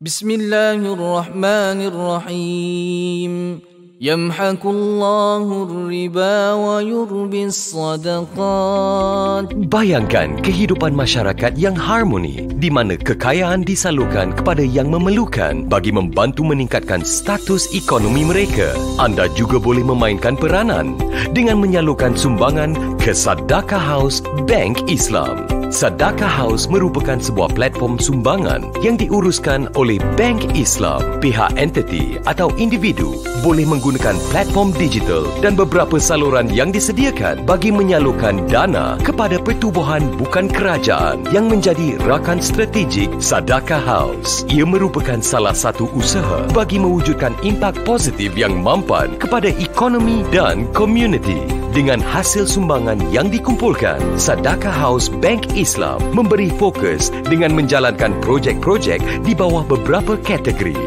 بسم الله الرحمن الرحيم يمحق الله الربا ويربي الصدقات Bayangkan kehidupan masyarakat yang harmoni di mana kekayaan disalurkan kepada yang memerlukan bagi membantu meningkatkan status ekonomi mereka. Anda juga boleh memainkan peranan dengan menyalurkan sumbangan ke Sadaka House Bank Islam. Sadaka House merupakan sebuah platform sumbangan yang diuruskan oleh Bank Islam. Pihak entiti atau individu boleh menggunakan platform digital dan beberapa saluran yang disediakan bagi menyalurkan dana kepada pertubuhan bukan kerajaan yang menjadi rakan strategik Sadaka House. Ia merupakan salah satu usaha bagi mewujudkan impak positif yang mampan kepada ekonomi dan komuniti. Dengan hasil sumbangan yang dikumpulkan, Sadaka House Bank Islam Islam memberi fokus dengan menjalankan projek-projek di bawah beberapa kategori.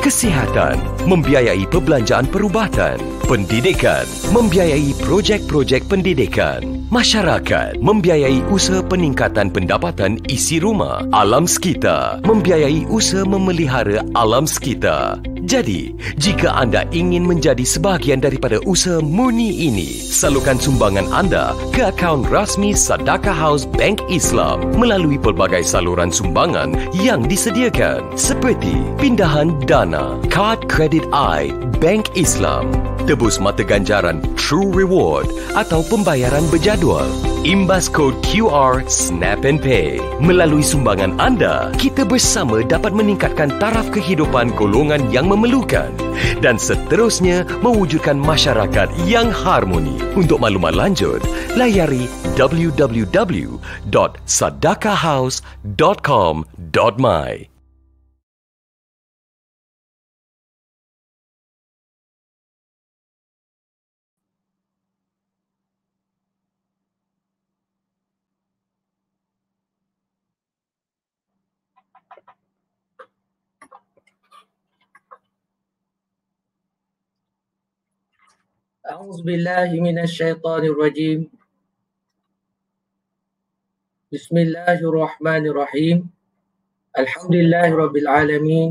Kesihatan membiayai perbelanjaan perubatan. Pendidikan membiayai projek-projek pendidikan. Masyarakat membiayai usaha peningkatan pendapatan isi rumah. Alam sekitar membiayai usaha memelihara alam sekitar. Jadi, jika anda ingin menjadi sebahagian daripada usaha Muni ini, salurkan sumbangan anda ke akaun rasmi Sadaka House Bank Islam melalui pelbagai saluran sumbangan yang disediakan seperti pindahan dana, kad kredit I, Bank Islam, tebus mata ganjaran True Reward atau pembayaran berjadual. Imbas kod QR Snap and Pay. Melalui sumbangan anda, kita bersama dapat meningkatkan taraf kehidupan golongan yang memerlukan dan seterusnya mewujudkan masyarakat yang harmoni. Untuk maklumat lanjut, layari www.sadakahouse.com.my. أعوذ بالله من الشيطان الرجيم بسم الله الرحمن الرحيم الحمد لله رب العالمين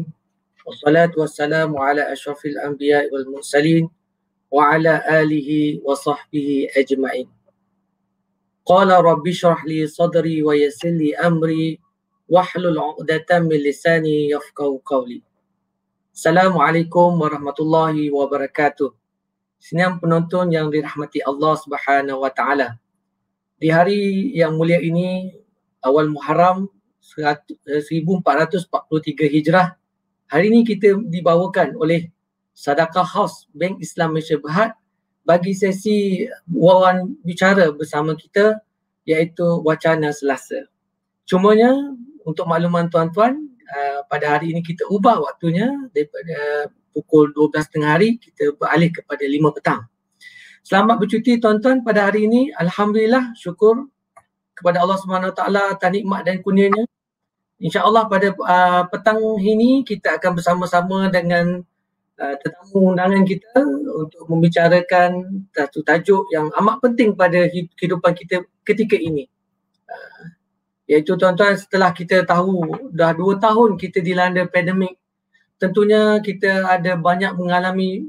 والصلاة والسلام على أشرف الأنبياء والمرسلين وعلى آله وصحبه أجمعين قال رب اشرح لي صدري ويسر لي أمري واحلل عقدة من لساني يفقه قولي السلام عليكم ورحمة الله وبركاته senyum penonton yang dirahmati Allah Subhanahu Wa Taala. Di hari yang mulia ini, awal Muharram 1443 eh, Hijrah, hari ini kita dibawakan oleh Sadaka House Bank Islam Malaysia Berhad bagi sesi wawan bicara bersama kita iaitu wacana selasa. Cumanya untuk makluman tuan-tuan, Uh, pada hari ini kita ubah waktunya daripada uh, pukul 12.30 hari kita beralih kepada 5 petang. Selamat bercuti tuan-tuan pada hari ini. Alhamdulillah syukur kepada Allah Subhanahu Wa taala atas nikmat dan kurnia Insya-Allah pada uh, petang ini kita akan bersama-sama dengan uh, tetamu undangan kita untuk membicarakan satu tajuk yang amat penting pada kehidupan kita ketika ini. Uh, iaitu tuan-tuan setelah kita tahu dah dua tahun kita dilanda pandemik tentunya kita ada banyak mengalami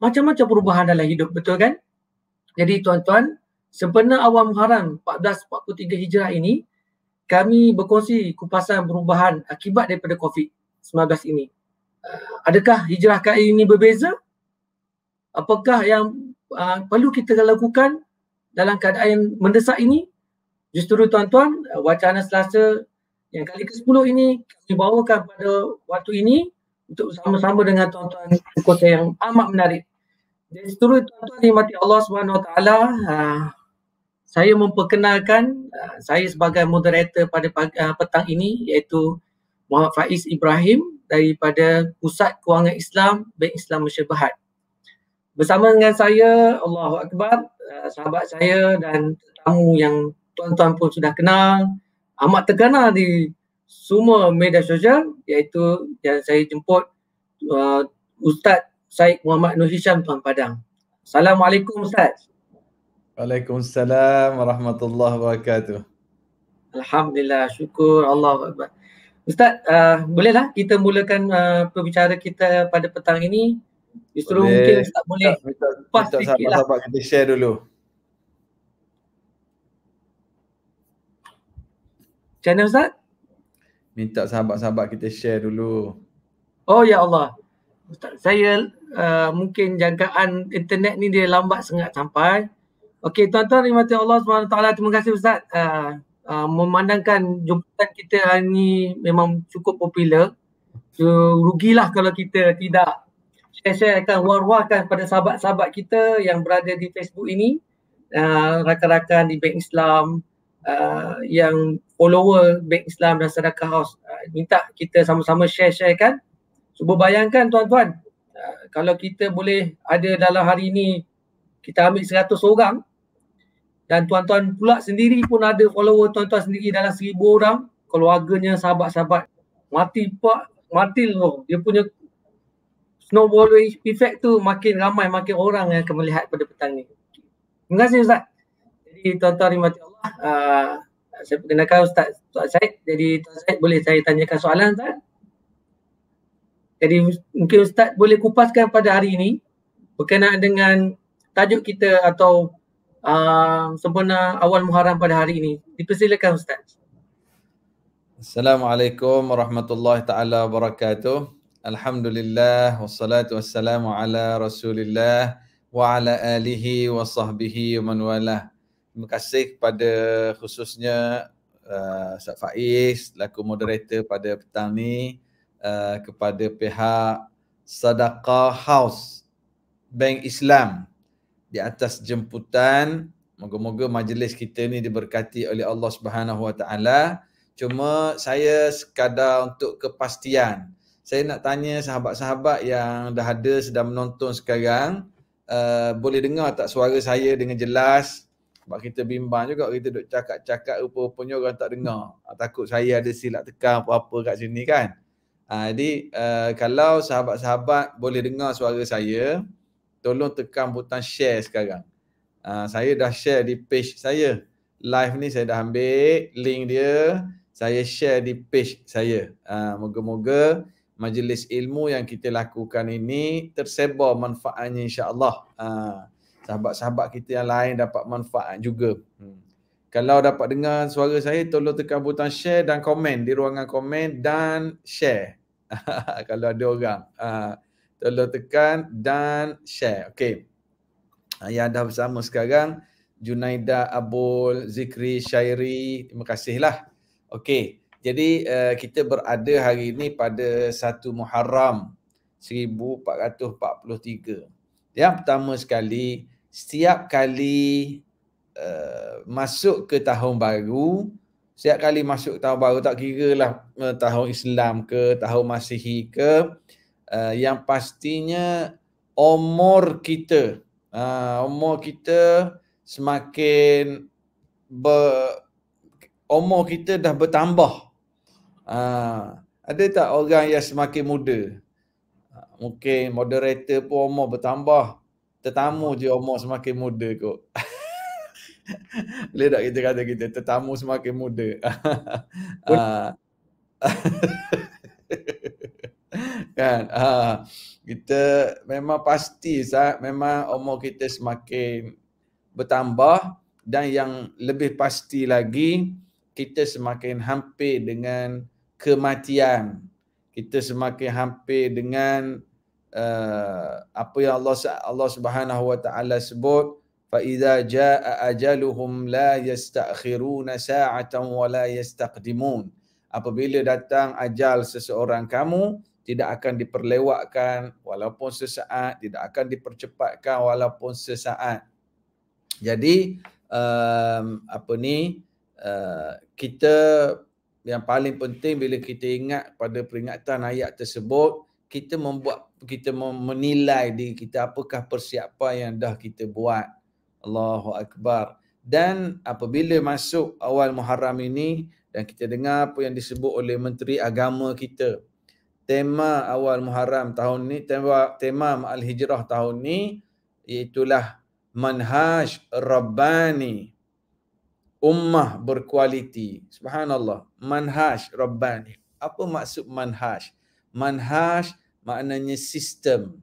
macam-macam perubahan dalam hidup betul kan jadi tuan-tuan sempena awal Muharram 1443 Hijrah ini kami berkongsi kupasan perubahan akibat daripada COVID-19 ini. Ah, adakah hijrah kali ini berbeza? Apakah yang uh, perlu kita lakukan dalam keadaan mendesak ini? Justeru tuan-tuan, eh, wacana selasa yang kali ke-10 ini kami bawakan pada waktu ini untuk bersama-sama dengan tuan-tuan kota yang amat menarik. Dan justeru tuan-tuan dimati Allah SWT, ah, saya memperkenalkan ah, saya sebagai moderator pada ah, petang ini iaitu Muhammad Faiz Ibrahim daripada Pusat Kewangan Islam Bank Islam Malaysia Berhad. Bersama dengan saya, Allahu Akbar, sahabat saya dan tetamu yang tuan-tuan pun sudah kenal amat terkenal di semua media sosial iaitu yang saya jemput uh, Ustaz Syed Muhammad Nur Hisham Tuan Padang. Assalamualaikum Ustaz. Waalaikumsalam warahmatullahi wabarakatuh. Alhamdulillah syukur Allah. Ustaz uh, bolehlah kita mulakan uh, perbicaraan kita pada petang ini. Justru mungkin Ustaz boleh minta, minta, minta sahabat-sahabat lah. kita share dulu. Macam mana Ustaz? Minta sahabat-sahabat kita share dulu. Oh ya Allah. Ustaz, saya uh, mungkin jangkaan internet ni dia lambat sangat sampai. Okey, tuan-tuan kasih Allah SWT. Terima kasih Ustaz. Uh, uh, memandangkan jemputan kita hari ni memang cukup popular. So, rugilah kalau kita tidak share-sharekan, war-warkan pada sahabat-sahabat kita yang berada di Facebook ini. Uh, rakan-rakan di Bank Islam, uh, yang follower Bank Islam dan Sadaqah House uh, minta kita sama-sama share share kan. Cuba bayangkan tuan-tuan, uh, kalau kita boleh ada dalam hari ini kita ambil seratus orang dan tuan-tuan pula sendiri pun ada follower tuan-tuan sendiri dalam 1000 orang, keluarganya, sahabat-sahabat mati pak, mati loh. Dia punya snowball effect tu makin ramai makin orang yang akan melihat pada petang ni. Terima kasih Ustaz. Jadi tuan-tuan rahmati Allah uh, saya perkenalkan Ustaz Tuan Syed. Jadi Tuan Syed boleh saya tanyakan soalan Ustaz? Jadi mungkin Ustaz boleh kupaskan pada hari ini berkenaan dengan tajuk kita atau uh, sempena awal Muharram pada hari ini. Dipersilakan Ustaz. Assalamualaikum warahmatullahi taala wabarakatuh. Alhamdulillah wassalatu wassalamu ala Rasulillah wa ala alihi wa sahbihi wa man walah terima kasih kepada khususnya uh, Ustaz Faiz laku moderator pada petang ni uh, kepada pihak Sadaqah House Bank Islam di atas jemputan moga-moga majlis kita ni diberkati oleh Allah Subhanahu Wa Taala cuma saya sekadar untuk kepastian saya nak tanya sahabat-sahabat yang dah ada sedang menonton sekarang uh, boleh dengar tak suara saya dengan jelas sebab kita bimbang juga kita duk cakap-cakap rupa-rupanya orang tak dengar. Ah, takut saya ada silap tekan apa-apa kat sini kan. Ha, jadi uh, kalau sahabat-sahabat boleh dengar suara saya, tolong tekan butang share sekarang. Uh, saya dah share di page saya. Live ni saya dah ambil link dia. Saya share di page saya. Uh, moga-moga majlis ilmu yang kita lakukan ini tersebar manfaatnya insyaAllah. Uh, sahabat-sahabat kita yang lain dapat manfaat juga. Hmm. Kalau dapat dengar suara saya, tolong tekan butang share dan komen di ruangan komen dan share. Kalau ada orang. Uh, tolong tekan dan share. Okay. Yang dah bersama sekarang, Junaida Abul, Zikri, Syairi. Terima kasihlah. Okay. Jadi uh, kita berada hari ini pada 1 Muharram 1443. Yang pertama sekali, setiap kali uh, masuk ke tahun baru setiap kali masuk tahun baru tak kira lah uh, eh, tahun Islam ke tahun Masihi ke uh, yang pastinya umur kita uh, umur kita semakin ber, umur kita dah bertambah uh, ada tak orang yang semakin muda mungkin moderator pun umur bertambah tetamu je umur semakin muda kok. Boleh tak kita kata kita tetamu semakin muda. Ah. kan ha, kita memang pasti sah memang umur kita semakin bertambah dan yang lebih pasti lagi kita semakin hampir dengan kematian kita semakin hampir dengan uh, apa yang Allah Allah Subhanahu wa taala sebut fa idza jaa ajaluhum la yastakhiruna sa'atan wa la yastaqdimun apabila datang ajal seseorang kamu tidak akan diperlewatkan walaupun sesaat tidak akan dipercepatkan walaupun sesaat jadi um, apa ni uh, kita yang paling penting bila kita ingat pada peringatan ayat tersebut kita membuat kita menilai di kita apakah persiapan yang dah kita buat Allahu akbar dan apabila masuk awal Muharram ini dan kita dengar apa yang disebut oleh menteri agama kita tema awal Muharram tahun ni tema tema al hijrah tahun ni iaitu manhaj rabbani ummah berkualiti subhanallah manhaj rabbani apa maksud manhaj manhaj maknanya sistem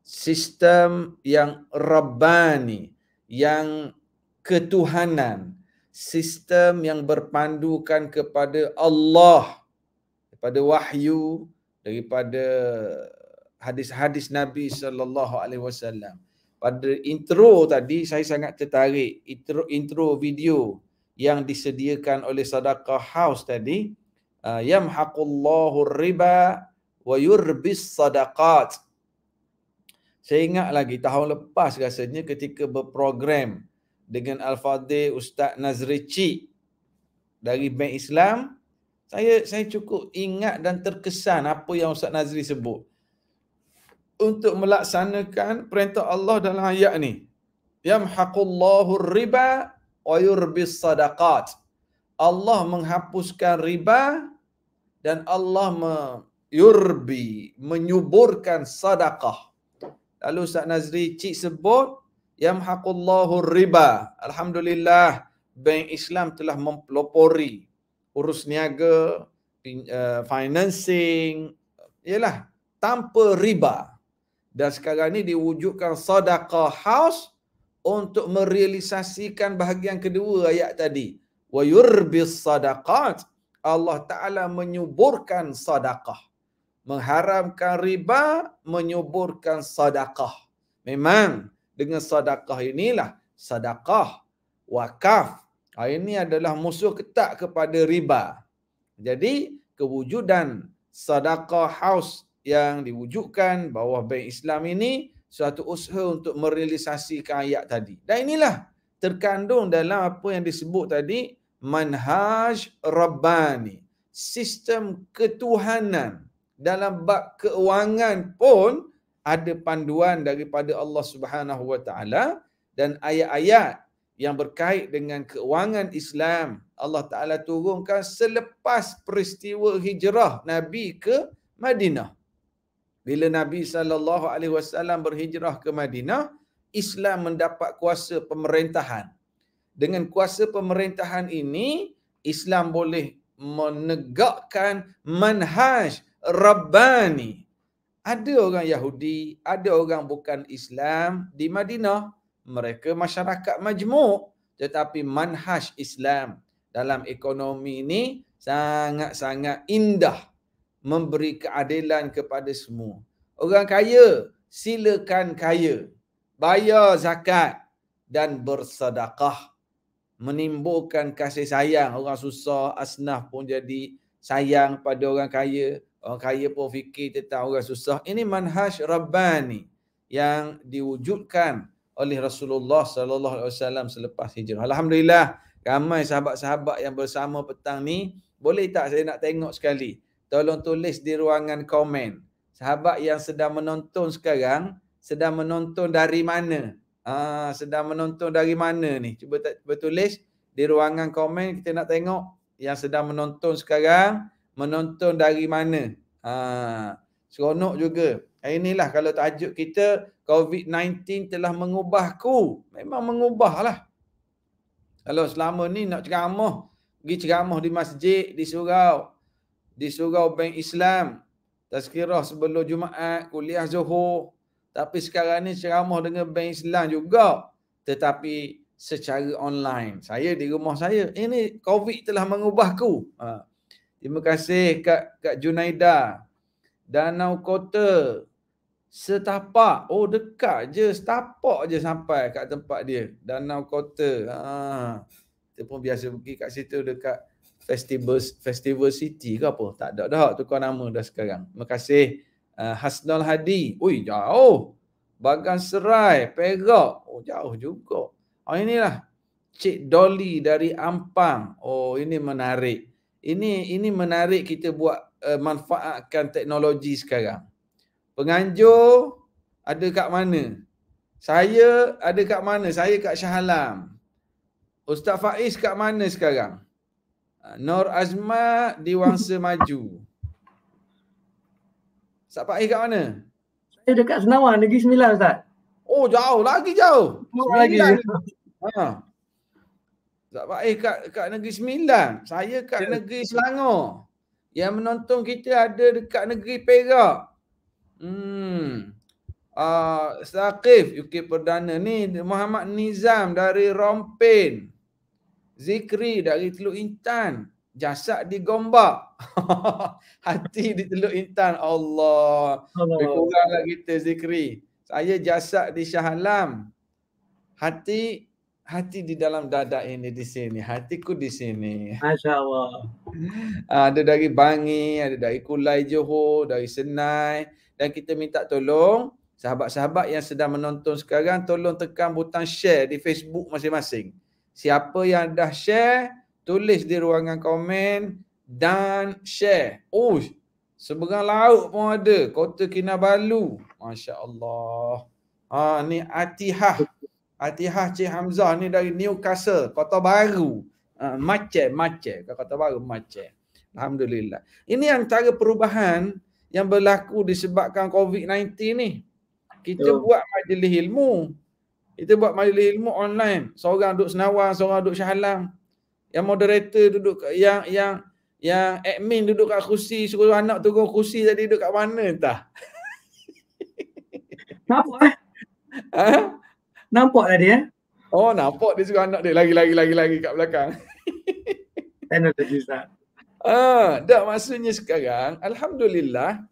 sistem yang rabbani yang ketuhanan sistem yang berpandukan kepada Allah daripada wahyu daripada hadis-hadis Nabi sallallahu alaihi wasallam pada intro tadi saya sangat tertarik intro intro video yang disediakan oleh Sadaqah House tadi uh, yamhaqullahu riba wa yurbis sadaqat. Saya ingat lagi tahun lepas rasanya ketika berprogram dengan Al-Fadhil Ustaz Nazri Cik dari Bank Islam, saya saya cukup ingat dan terkesan apa yang Ustaz Nazri sebut. Untuk melaksanakan perintah Allah dalam ayat ni. Yamhaqullahu riba wa yurbis sadaqat. Allah menghapuskan riba dan Allah me- yurbi menyuburkan sedekah. Lalu Ustaz Nazri cik sebut yamhaqullahu riba. Alhamdulillah bank Islam telah mempelopori urus niaga, eh, financing, ialah tanpa riba. Dan sekarang ni diwujudkan sedekah house untuk merealisasikan bahagian kedua ayat tadi. Wa yurbis sadaqat. Allah Ta'ala menyuburkan sadaqah mengharamkan riba, menyuburkan sedekah. Memang dengan sedekah inilah sedekah, wakaf. Ah, ini adalah musuh ketat kepada riba. Jadi kewujudan sedekah haus yang diwujudkan bawah bank Islam ini suatu usaha untuk merealisasikan ayat tadi. Dan inilah terkandung dalam apa yang disebut tadi manhaj rabbani, sistem ketuhanan dalam bab keuangan pun ada panduan daripada Allah Subhanahu Wa Taala dan ayat-ayat yang berkait dengan keuangan Islam Allah Taala turunkan selepas peristiwa hijrah Nabi ke Madinah. Bila Nabi sallallahu alaihi wasallam berhijrah ke Madinah, Islam mendapat kuasa pemerintahan. Dengan kuasa pemerintahan ini, Islam boleh menegakkan manhaj Rabbani. Ada orang Yahudi, ada orang bukan Islam di Madinah. Mereka masyarakat majmuk tetapi manhaj Islam dalam ekonomi ini sangat-sangat indah memberi keadilan kepada semua. Orang kaya, silakan kaya. Bayar zakat dan bersedekah menimbulkan kasih sayang orang susah asnaf pun jadi sayang pada orang kaya orang kaya pun fikir tentang orang susah. Ini manhaj Rabbani yang diwujudkan oleh Rasulullah sallallahu alaihi wasallam selepas hijrah. Alhamdulillah ramai sahabat-sahabat yang bersama petang ni. Boleh tak saya nak tengok sekali? Tolong tulis di ruangan komen. Sahabat yang sedang menonton sekarang, sedang menonton dari mana? Ah, sedang menonton dari mana ni? Cuba tak, tulis di ruangan komen kita nak tengok yang sedang menonton sekarang menonton dari mana. Ha, seronok juga. Inilah kalau tajuk kita COVID-19 telah mengubahku. Memang mengubahlah. Kalau selama ni nak ceramah, pergi ceramah di masjid, di surau, di surau bank Islam, tazkirah sebelum Jumaat, kuliah Zuhur. Tapi sekarang ni ceramah dengan bank Islam juga. Tetapi secara online. Saya di rumah saya. Ini eh, COVID telah mengubahku. Ha. Terima kasih Kak, Kak Junaida. Danau Kota. Setapak. Oh dekat je. Setapak je sampai kat tempat dia. Danau Kota. Ha. Kita pun biasa pergi kat situ dekat Festival, Festival City ke apa. Tak ada dah. Tukar nama dah sekarang. Terima kasih. Uh, eh, Hasnal Hadi. Ui jauh. Bagan Serai. Perak. Oh jauh juga. Oh inilah. Cik Dolly dari Ampang. Oh ini menarik ini ini menarik kita buat uh, manfaatkan teknologi sekarang. Penganjur ada kat mana? Saya ada kat mana? Saya kat Shah Alam. Ustaz Faiz kat mana sekarang? Ah, Nur Azma di Wangsa Maju. Ustaz Faiz kat mana? Saya dekat Senawang, Negeri Sembilan Ustaz. Oh jauh, lagi jauh. Lagi. Ha. Tak baik eh, kat, kat negeri Sembilan. Saya kat yeah. negeri Selangor. Yang menonton kita ada dekat negeri Perak. Hmm. Uh, Saqif UK Perdana ni Muhammad Nizam dari Rompin. Zikri dari Teluk Intan. Jasad di Gombak. Hati di Teluk Intan. Allah. Allah. kita Zikri. Saya jasad di Shah Alam. Hati hati di dalam dada ini di sini, hatiku di sini. Masya Allah. Ah, ada dari Bangi, ada dari Kulai Johor, dari Senai. Dan kita minta tolong sahabat-sahabat yang sedang menonton sekarang, tolong tekan butang share di Facebook masing-masing. Siapa yang dah share, tulis di ruangan komen dan share. Oh, seberang laut pun ada. Kota Kinabalu. Masya Allah. Ha, ah, ni Atihah. Atihah Cik Hamzah ni dari Newcastle, kota baru. Uh, macet, macet. Kota baru, macet. Alhamdulillah. Ini antara perubahan yang berlaku disebabkan COVID-19 ni. Kita Yo. buat majlis ilmu. Kita buat majlis ilmu online. Seorang duduk senawang, seorang duduk syahalang. Yang moderator duduk, yang yang yang admin duduk kat kursi, suruh anak turun kursi tadi duduk kat mana entah. Kenapa? Eh? Ha? Nampak tadi eh? Oh nampak dia suruh anak dia lagi lagi lagi lagi kat belakang. Energy Ustaz. Ah, dah maksudnya sekarang alhamdulillah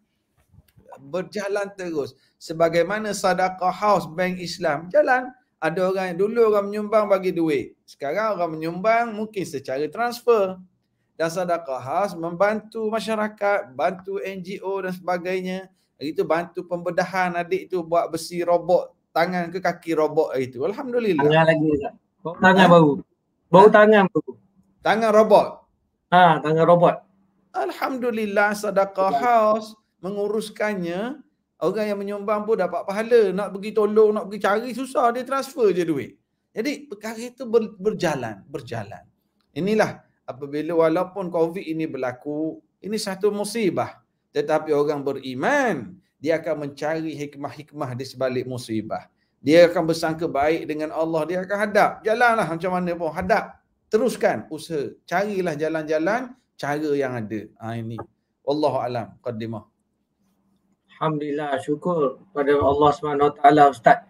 berjalan terus sebagaimana sedekah house bank Islam jalan ada orang yang dulu orang menyumbang bagi duit sekarang orang menyumbang mungkin secara transfer dan sedekah house membantu masyarakat bantu NGO dan sebagainya itu bantu pembedahan adik itu buat besi robot tangan ke kaki robot itu. Alhamdulillah. Tangan lagi. Tangan baru. Baru tangan baru. Tangan robot. Ha, tangan robot. Alhamdulillah sedekah house menguruskannya orang yang menyumbang pun dapat pahala nak pergi tolong nak pergi cari susah dia transfer je duit. Jadi perkara itu ber, berjalan, berjalan. Inilah apabila walaupun COVID ini berlaku, ini satu musibah. Tetapi orang beriman dia akan mencari hikmah-hikmah di sebalik musibah. Dia akan bersangka baik dengan Allah, dia akan hadap. Jalanlah macam mana pun, hadap. Teruskan usaha, carilah jalan-jalan cara yang ada. Ha, ini. Allah alam qaddimah. Alhamdulillah syukur pada Allah Subhanahu taala ustaz.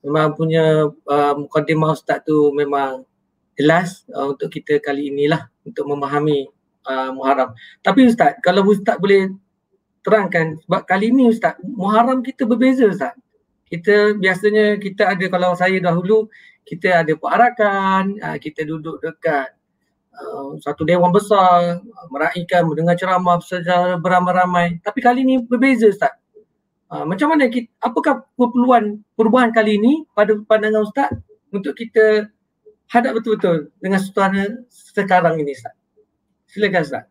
Memang punya uh, mukaddimah um, ustaz tu memang jelas uh, untuk kita kali inilah untuk memahami uh, Muharram. Tapi ustaz kalau ustaz boleh terangkan sebab kali ni Ustaz Muharram kita berbeza Ustaz kita biasanya kita ada kalau saya dahulu kita ada perarakan ha, kita duduk dekat uh, satu dewan besar meraihkan mendengar ceramah secara beramai-ramai tapi kali ini berbeza Ustaz uh, macam mana kita, apakah perpeluan perubahan kali ini pada pandangan Ustaz untuk kita hadap betul-betul dengan situasi sekarang ini Ustaz silakan Ustaz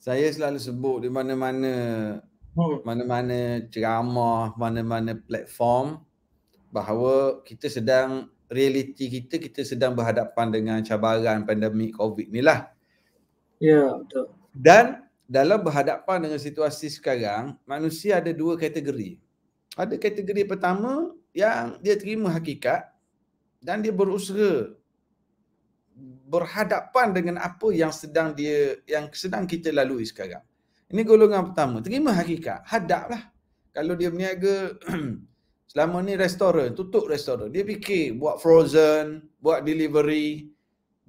saya selalu sebut di mana-mana hmm. mana-mana ceramah, mana-mana platform bahawa kita sedang realiti kita kita sedang berhadapan dengan cabaran pandemik COVID ni lah. Ya betul. Dan dalam berhadapan dengan situasi sekarang, manusia ada dua kategori. Ada kategori pertama yang dia terima hakikat dan dia berusaha berhadapan dengan apa yang sedang dia yang sedang kita lalui sekarang. Ini golongan pertama. Terima hakikat. Hadaplah. Kalau dia berniaga selama ni restoran, tutup restoran. Dia fikir buat frozen, buat delivery.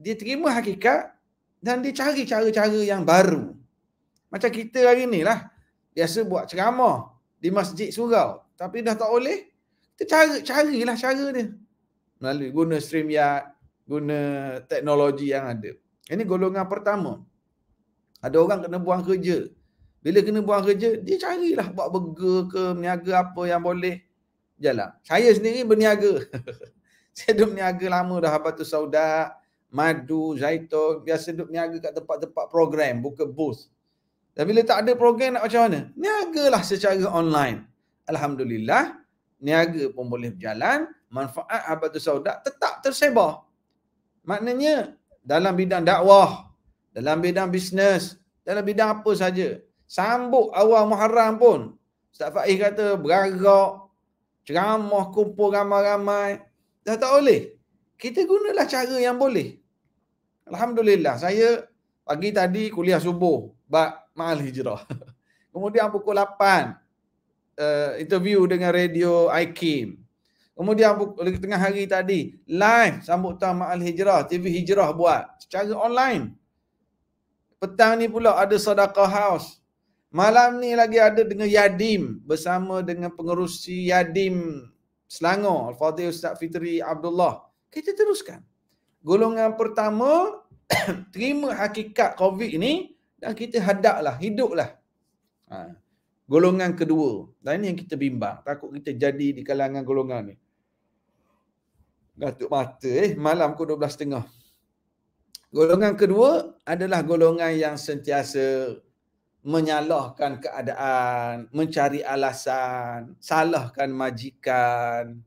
Dia terima hakikat dan dia cari cara-cara yang baru. Macam kita hari ni lah. Biasa buat ceramah di masjid surau. Tapi dah tak boleh. Kita cari, carilah cara dia. Melalui guna stream yard, guna teknologi yang ada. Ini golongan pertama. Ada orang kena buang kerja. Bila kena buang kerja, dia carilah buat burger ke, meniaga apa yang boleh jalan. Saya sendiri berniaga. saya duduk meniaga lama dah apa tu sauda, madu, zaitun, biasa duduk meniaga kat tempat-tempat program, buka booth. Dan bila tak ada program nak macam mana? Niagalah secara online. Alhamdulillah, niaga pun boleh berjalan, manfaat apa tu sauda tetap tersebar. Maknanya dalam bidang dakwah, dalam bidang bisnes, dalam bidang apa saja. Sambut awal Muharram pun. Ustaz Faiz kata beragak, ceramah kumpul ramai-ramai. Dah tak boleh. Kita gunalah cara yang boleh. Alhamdulillah saya pagi tadi kuliah subuh. Bak mahal hijrah. Kemudian pukul 8 uh, eh, interview dengan radio IKIM. Kemudian lagi tengah hari tadi live sambutan Ma'al Hijrah, TV Hijrah buat secara online. Petang ni pula ada Sadaqah House. Malam ni lagi ada dengan Yadim bersama dengan pengerusi Yadim Selangor, Al-Fatih Ustaz Fitri Abdullah. Kita teruskan. Golongan pertama terima hakikat COVID ni dan kita hadaplah, hiduplah. Ha. Golongan kedua. Dan ini yang kita bimbang. Takut kita jadi di kalangan golongan ni. Gatuk mata eh malam pukul tengah. Golongan kedua adalah golongan yang sentiasa menyalahkan keadaan, mencari alasan, salahkan majikan,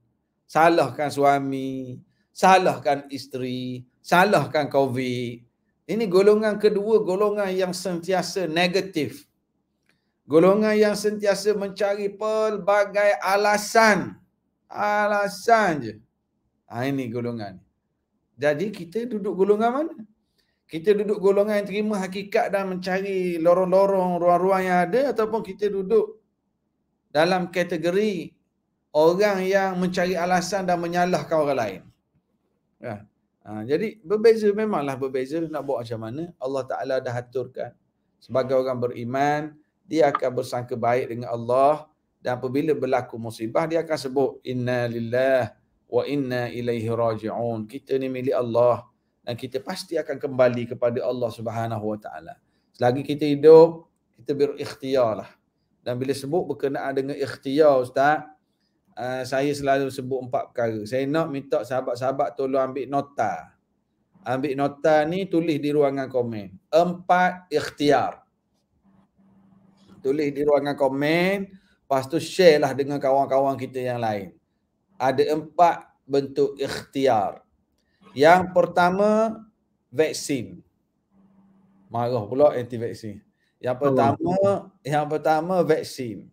salahkan suami, salahkan isteri, salahkan covid. Ini golongan kedua, golongan yang sentiasa negatif. Golongan yang sentiasa mencari pelbagai alasan. Alasan je. Ha, ini golongan. Jadi kita duduk golongan mana? Kita duduk golongan yang terima hakikat dan mencari lorong-lorong, ruang-ruang yang ada ataupun kita duduk dalam kategori orang yang mencari alasan dan menyalahkan orang lain. Ya. Ha, jadi berbeza memanglah berbeza nak buat macam mana Allah Ta'ala dah haturkan sebagai orang beriman dia akan bersangka baik dengan Allah dan apabila berlaku musibah dia akan sebut inna wa inna ilaihi raji'un kita ni milik Allah dan kita pasti akan kembali kepada Allah Subhanahu wa taala selagi kita hidup kita berikhtiar lah. dan bila sebut berkenaan dengan ikhtiar ustaz eh, saya selalu sebut empat perkara saya nak minta sahabat-sahabat tolong ambil nota ambil nota ni tulis di ruangan komen empat ikhtiar tulis di ruangan komen lepas tu share lah dengan kawan-kawan kita yang lain ada empat bentuk ikhtiar. Yang pertama, vaksin. Marah pula anti-vaksin. Yang pertama, oh. yang pertama vaksin.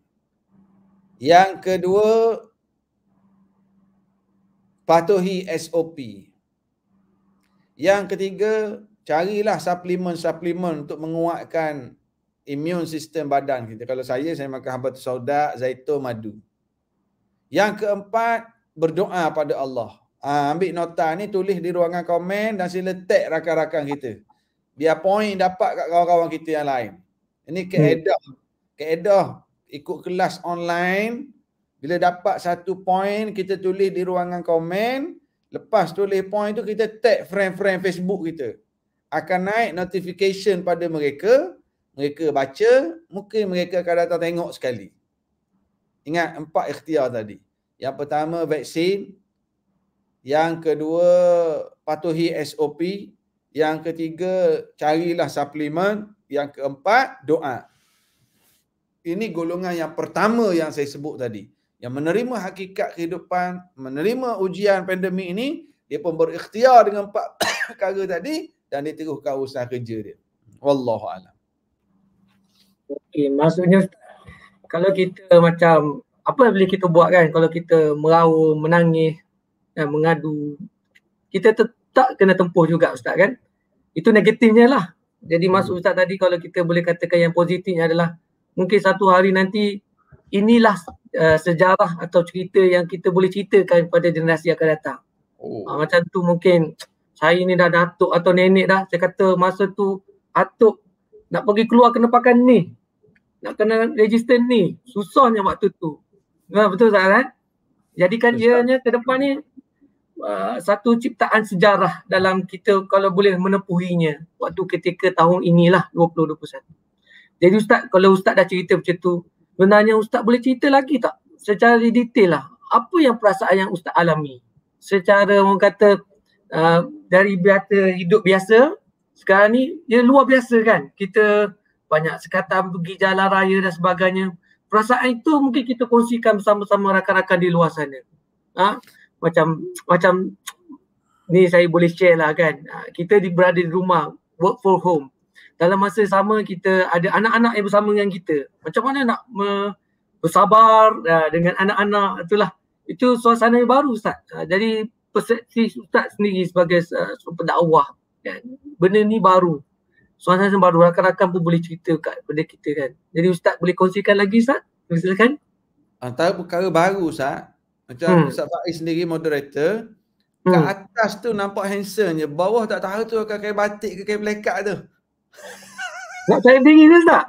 Yang kedua, patuhi SOP. Yang ketiga, carilah suplemen-suplemen untuk menguatkan imun sistem badan kita. Kalau saya, saya makan habatus saudak, zaitun, madu. Yang keempat, berdoa pada Allah. Ha, ambil nota ni, tulis di ruangan komen dan sila tag rakan-rakan kita. Biar poin dapat kat kawan-kawan kita yang lain. Ini hmm. keedah. Keedah ikut kelas online. Bila dapat satu poin, kita tulis di ruangan komen. Lepas tulis poin tu, kita tag friend-friend Facebook kita. Akan naik notification pada mereka. Mereka baca. Mungkin mereka akan datang tengok sekali. Ingat empat ikhtiar tadi. Yang pertama vaksin. Yang kedua patuhi SOP. Yang ketiga carilah suplemen. Yang keempat doa. Ini golongan yang pertama yang saya sebut tadi. Yang menerima hakikat kehidupan, menerima ujian pandemik ini, dia pun berikhtiar dengan empat perkara tadi dan dia teruskan usaha kerja dia. Wallahu alam. Okey, maksudnya kalau kita macam apa boleh kita buat kan kalau kita merau, menangis dan eh, mengadu kita tetap kena tempuh juga ustaz kan itu negatifnya lah jadi hmm. maksud ustaz tadi kalau kita boleh katakan yang positifnya adalah mungkin satu hari nanti inilah uh, sejarah atau cerita yang kita boleh ceritakan kepada generasi yang akan datang oh. uh, macam tu mungkin saya ni dah datuk atau nenek dah saya kata masa tu atuk nak pergi keluar kena pakai ni nak kena register ni susahnya waktu tu nah, betul tak kan jadikan kan ianya ke depan ni uh, satu ciptaan sejarah dalam kita kalau boleh menepuhinya waktu ketika tahun inilah 2021 jadi ustaz kalau ustaz dah cerita macam tu sebenarnya ustaz boleh cerita lagi tak secara detail lah apa yang perasaan yang ustaz alami secara orang kata uh, dari biasa hidup biasa sekarang ni dia luar biasa kan kita banyak sekatan pergi jalan raya dan sebagainya. Perasaan itu mungkin kita kongsikan bersama-sama rakan-rakan di luar sana. Ha? Macam macam ni saya boleh share lah kan. Ha, kita di, berada di rumah, work for home. Dalam masa sama kita ada anak-anak yang bersama dengan kita. Macam mana nak me, bersabar uh, dengan anak-anak itulah. Itu suasana yang baru Ustaz. Uh, jadi persepsi Ustaz sendiri sebagai uh, pendakwah. Kan? Benda ni baru suasana sembaru rakan-rakan pun boleh cerita kat benda kita kan. Jadi Ustaz boleh kongsikan lagi Ustaz? Silakan. Antara ah, perkara baru Ustaz, macam hmm. Ustaz Faiz sendiri moderator, hmm. kat atas tu nampak handsome je, bawah tak tahu tu akan kain batik ke kain blackout tu. Nak trending ni Ustaz?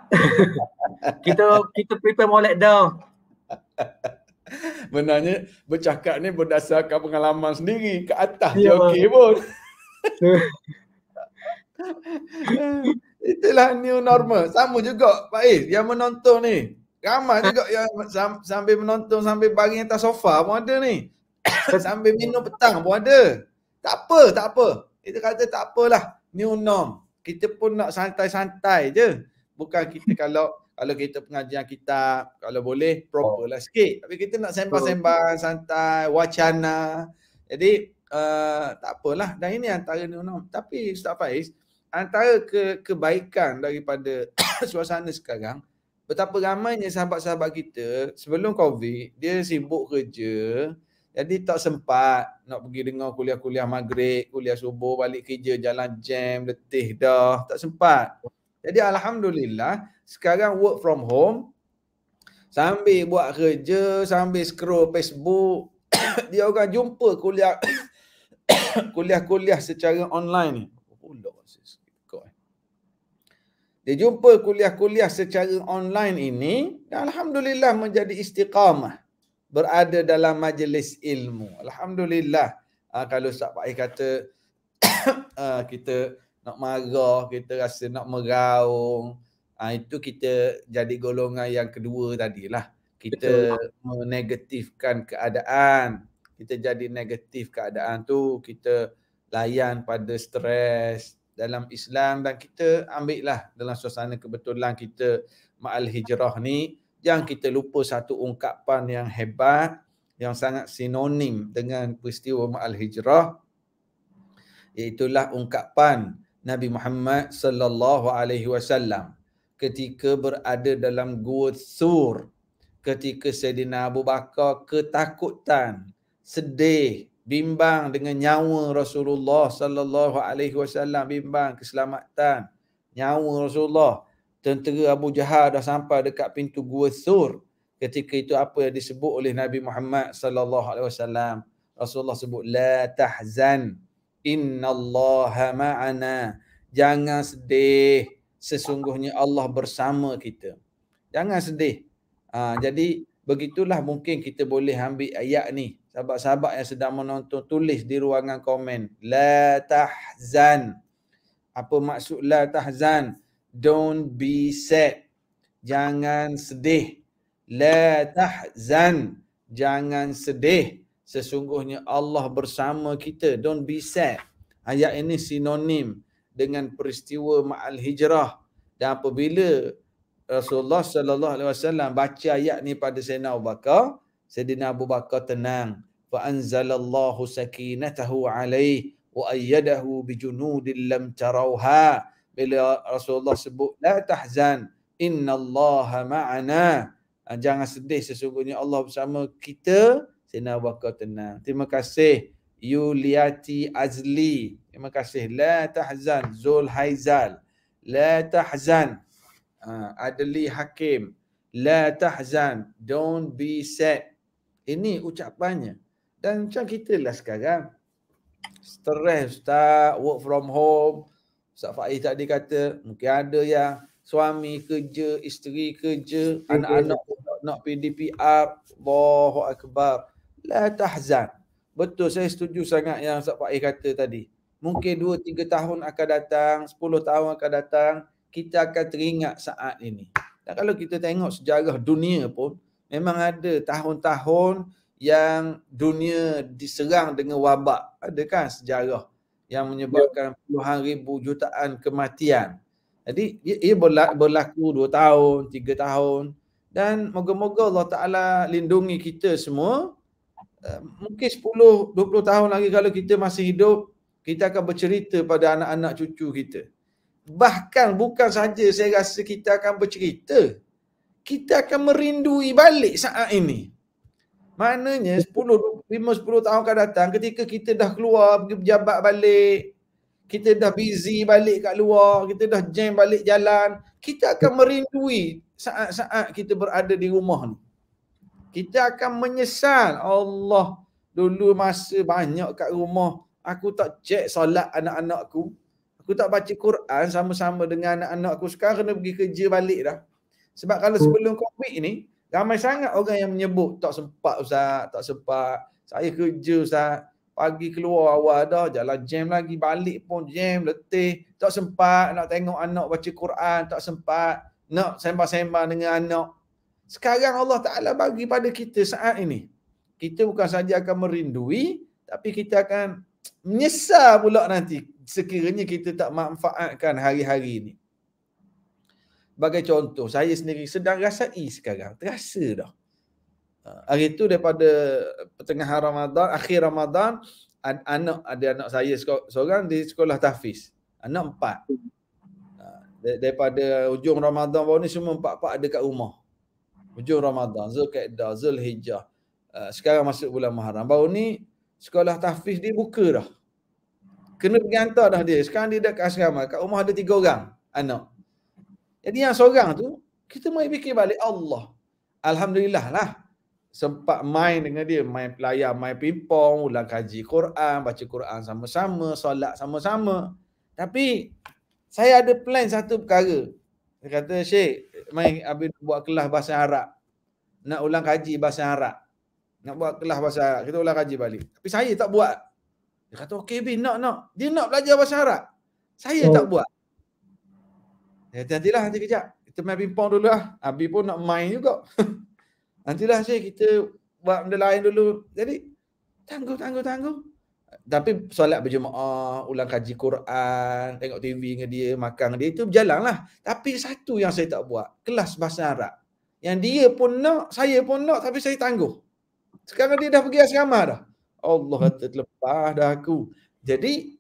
kita kita prepare mau let down. Benarnya bercakap ni berdasarkan pengalaman sendiri. Ke atas yeah, je ya, okey pun. Itulah new normal. Sama juga Pak Is yang menonton ni. Ramai juga yang sambil menonton sambil baring atas sofa pun ada ni. sambil minum petang pun ada. Tak apa, tak apa. Kita kata tak apalah. New norm. Kita pun nak santai-santai je. Bukan kita kalau kalau kita pengajian kita kalau boleh proper lah sikit. Tapi kita nak sembang-sembang santai, wacana. Jadi uh, tak apalah. Dan ini antara new norm. Tapi Ustaz Faiz, antara ke, kebaikan daripada suasana sekarang betapa ramainya sahabat-sahabat kita sebelum covid dia sibuk kerja jadi tak sempat nak pergi dengar kuliah-kuliah maghrib, kuliah subuh, balik kerja jalan jam, letih dah, tak sempat. Jadi Alhamdulillah sekarang work from home sambil buat kerja, sambil scroll Facebook, dia orang jumpa kuliah kuliah secara online ni. Oh, dia jumpa kuliah-kuliah secara online ini Alhamdulillah menjadi istiqamah berada dalam majlis ilmu. Alhamdulillah uh, kalau Ustaz Pakih kata uh, kita nak marah, kita rasa nak meraung, uh, itu kita jadi golongan yang kedua tadilah. Kita Betul. menegatifkan keadaan, kita jadi negatif keadaan tu, kita layan pada stres, dalam Islam dan kita ambil dalam suasana kebetulan kita ma'al hijrah ni jangan kita lupa satu ungkapan yang hebat yang sangat sinonim dengan peristiwa ma'al hijrah iaitulah ungkapan Nabi Muhammad sallallahu alaihi wasallam ketika berada dalam gua sur ketika Saidina Abu Bakar ketakutan sedih bimbang dengan nyawa Rasulullah sallallahu alaihi wasallam bimbang keselamatan nyawa Rasulullah tentera Abu Jahal dah sampai dekat pintu Gua Sur ketika itu apa yang disebut oleh Nabi Muhammad sallallahu alaihi wasallam Rasulullah sebut la tahzan innallaha ma'ana jangan sedih sesungguhnya Allah bersama kita jangan sedih ha, jadi begitulah mungkin kita boleh ambil ayat ni sahabat-sahabat yang sedang menonton tulis di ruangan komen la tahzan apa maksud la tahzan don't be sad jangan sedih la tahzan jangan sedih sesungguhnya Allah bersama kita don't be sad ayat ini sinonim dengan peristiwa ma'al hijrah dan apabila Rasulullah sallallahu alaihi wasallam baca ayat ni pada Sayyidina Abu Bakar Sayyidina Abu Bakar tenang fa anzalallahu sakinatahu alaih wa ayyadahu bi junudin lam tarauha bila Rasulullah sebut la tahzan innallaha ma'ana ah, jangan sedih sesungguhnya Allah bersama kita Sayyidina Abu Bakar tenang terima kasih Yuliati Azli terima kasih la tahzan Zul Haizal la tahzan ah, Adli Hakim la tahzan don't be sad ini ucapannya. Dan macam kita lah sekarang. Stress Ustaz, work from home. Ustaz Faiz tadi kata mungkin ada yang suami kerja, isteri kerja, okay. anak-anak nak PDPR. Allahu Akbar. La tahzan. Betul saya setuju sangat yang Ustaz Faiz kata tadi. Mungkin 2-3 tahun akan datang, 10 tahun akan datang. Kita akan teringat saat ini. Dan kalau kita tengok sejarah dunia pun, memang ada tahun-tahun yang dunia diserang dengan wabak. Ada kan sejarah yang menyebabkan puluhan ribu jutaan kematian. Jadi ia, ia berlaku, berlaku dua tahun, tiga tahun dan moga-moga Allah Ta'ala lindungi kita semua. Eh, mungkin 10, 20 tahun lagi kalau kita masih hidup, kita akan bercerita pada anak-anak cucu kita. Bahkan bukan saja saya rasa kita akan bercerita kita akan merindui balik saat ini. Maknanya 10, 5, 10 tahun akan datang ketika kita dah keluar pergi pejabat balik, kita dah busy balik kat luar, kita dah jam balik jalan, kita akan merindui saat-saat kita berada di rumah ni. Kita akan menyesal Allah dulu masa banyak kat rumah, aku tak cek solat anak-anakku, aku tak baca Quran sama-sama dengan anak-anakku sekarang kena pergi kerja balik dah. Sebab kalau sebelum COVID ni, ramai sangat orang yang menyebut tak sempat Ustaz, tak sempat. Saya kerja Ustaz, pagi keluar awal dah, jalan jam lagi, balik pun jam, letih. Tak sempat nak tengok anak baca Quran, tak sempat nak sembah-sembah dengan anak. Sekarang Allah Ta'ala bagi pada kita saat ini. Kita bukan saja akan merindui, tapi kita akan menyesal pula nanti sekiranya kita tak manfaatkan hari-hari ini. Bagai contoh, saya sendiri sedang rasai sekarang. Terasa dah. Ha, hari itu daripada tengah Ramadan, akhir Ramadan, anak ada anak saya seorang di sekolah tafiz. Anak empat. Ha, daripada hujung Ramadan baru ni semua empat-empat ada kat rumah. Hujung Ramadan, zul Zulkaidah, Zulhijjah. Ha, sekarang masuk bulan Muharram. Baru ni sekolah tafiz dia buka dah. Kena pergi hantar dah dia. Sekarang dia dah kat asrama. Kat rumah ada tiga orang anak. Jadi yang seorang tu kita mahu fikir balik Allah. Alhamdulillah lah. Sempat main dengan dia, main layar, main pimpong, ulang kaji Quran, baca Quran sama-sama, solat sama-sama. Tapi saya ada plan satu perkara. Dia kata, Syekh, main habis buat kelas bahasa Arab. Nak ulang kaji bahasa Arab. Nak buat kelas bahasa Arab. Kita ulang kaji balik. Tapi saya tak buat. Dia kata, okey bin, nak, nak. Dia nak belajar bahasa Arab. Saya oh. tak buat. Ya, nanti nantilah nanti kejap. Kita main pingpong dulu lah. Abi pun nak main juga. nantilah saya kita buat benda lain dulu. Jadi tangguh, tangguh, tangguh. Tapi solat berjemaah, ulang kaji Quran, tengok TV dengan dia, makan dia, itu berjalan lah. Tapi satu yang saya tak buat, kelas bahasa Arab. Yang dia pun nak, saya pun nak tapi saya tangguh. Sekarang dia dah pergi asrama dah. Allah kata terlepas dah aku. Jadi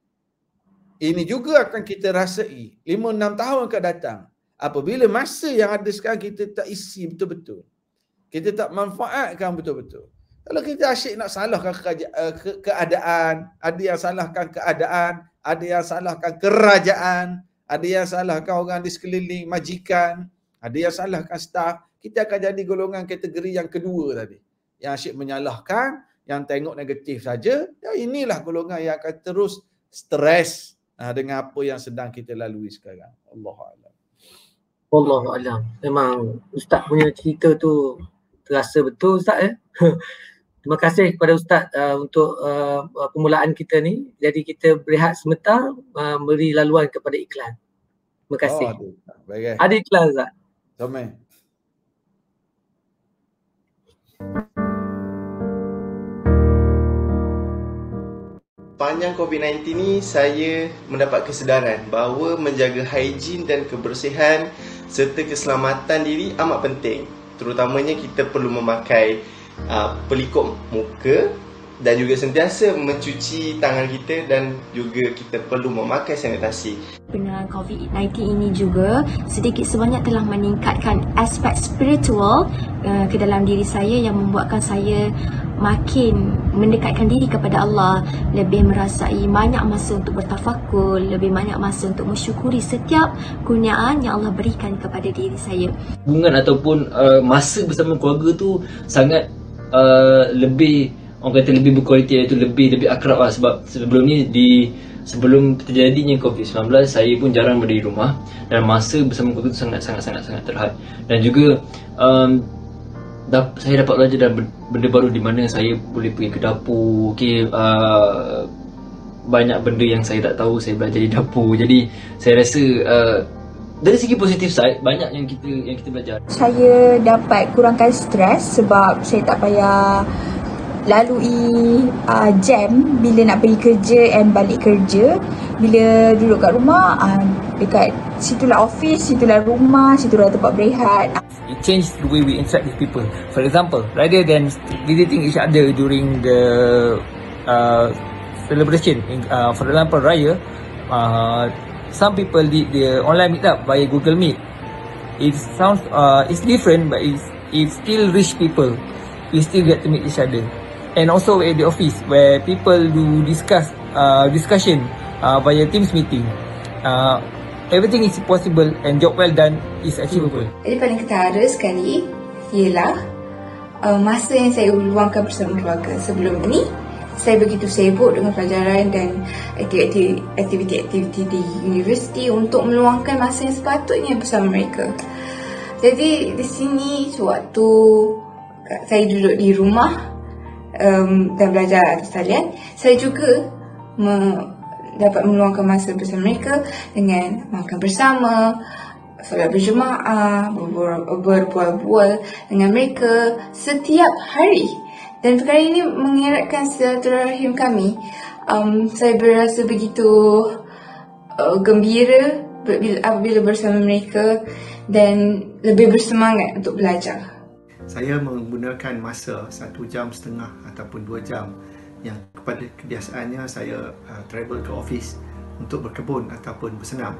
ini juga akan kita rasai 5 6 tahun akan datang apabila masa yang ada sekarang kita tak isi betul-betul kita tak manfaatkan betul-betul kalau kita asyik nak salahkan eh, keadaan ada yang salahkan keadaan ada yang salahkan kerajaan ada yang salahkan orang di sekeliling majikan ada yang salahkan staf kita akan jadi golongan kategori yang kedua tadi yang asyik menyalahkan yang tengok negatif saja ya inilah golongan yang akan terus stres ha, dengan apa yang sedang kita lalui sekarang. Allah Alam. Allah Alam. Memang Ustaz punya cerita tu terasa betul Ustaz ya. Eh? Terima kasih kepada Ustaz uh, untuk uh, permulaan kita ni. Jadi kita berehat sebentar uh, beri laluan kepada iklan. Terima kasih. Oh, eh? ada iklan Ustaz? Sama. Thank sepanjang COVID-19 ini saya mendapat kesedaran bahawa menjaga hijin dan kebersihan serta keselamatan diri amat penting. Terutamanya kita perlu memakai uh, pelikop muka dan juga sentiasa mencuci tangan kita dan juga kita perlu memakai sanitasi. Penularan COVID-19 ini juga sedikit sebanyak telah meningkatkan aspek spiritual uh, ke dalam diri saya yang membuatkan saya makin mendekatkan diri kepada Allah, lebih merasai banyak masa untuk bertafakur, lebih banyak masa untuk mensyukuri setiap kurniaan yang Allah berikan kepada diri saya. Hubungan ataupun uh, masa bersama keluarga tu sangat uh, lebih orang kata lebih berkualiti iaitu lebih lebih akrab lah sebab sebelum ni di sebelum terjadinya COVID-19 saya pun jarang berada di rumah dan masa bersama keluarga tu sangat sangat sangat sangat terhad dan juga um, saya dapat belajar dan benda baru di mana saya boleh pergi ke dapur okey uh, banyak benda yang saya tak tahu saya belajar di dapur jadi saya rasa uh, dari segi positif side banyak yang kita yang kita belajar saya dapat kurangkan stres sebab saya tak payah lalui uh, jam bila nak pergi kerja and balik kerja bila duduk kat rumah uh, dekat situlah office situlah rumah situlah tempat berehat it change the way we interact with people for example rather than visiting each other during the uh, celebration in, uh, for example raya uh, some people did the online meet up via google meet it sounds uh, it's different but it's it still reach people We still get to meet each other and also at the office where people do discuss uh, discussion uh, via teams meeting uh, everything is possible and job well done is achievable jadi paling ketara sekali ialah uh, masa yang saya luangkan bersama keluarga sebelum ini saya begitu sibuk dengan pelajaran dan aktiviti-aktiviti di universiti untuk meluangkan masa yang sepatutnya bersama mereka jadi di sini sewaktu eh, saya duduk di rumah um, dan belajar talian saya juga me- dapat meluangkan masa bersama mereka dengan makan bersama solat berjemaah berbual-bual dengan mereka setiap hari dan perkara ini mengeratkan silaturahim kami um, saya berasa begitu uh, gembira apabila bersama mereka dan lebih bersemangat untuk belajar saya menggunakan masa satu jam setengah ataupun dua jam yang kepada kebiasaannya saya uh, travel ke office untuk berkebun ataupun bersenam.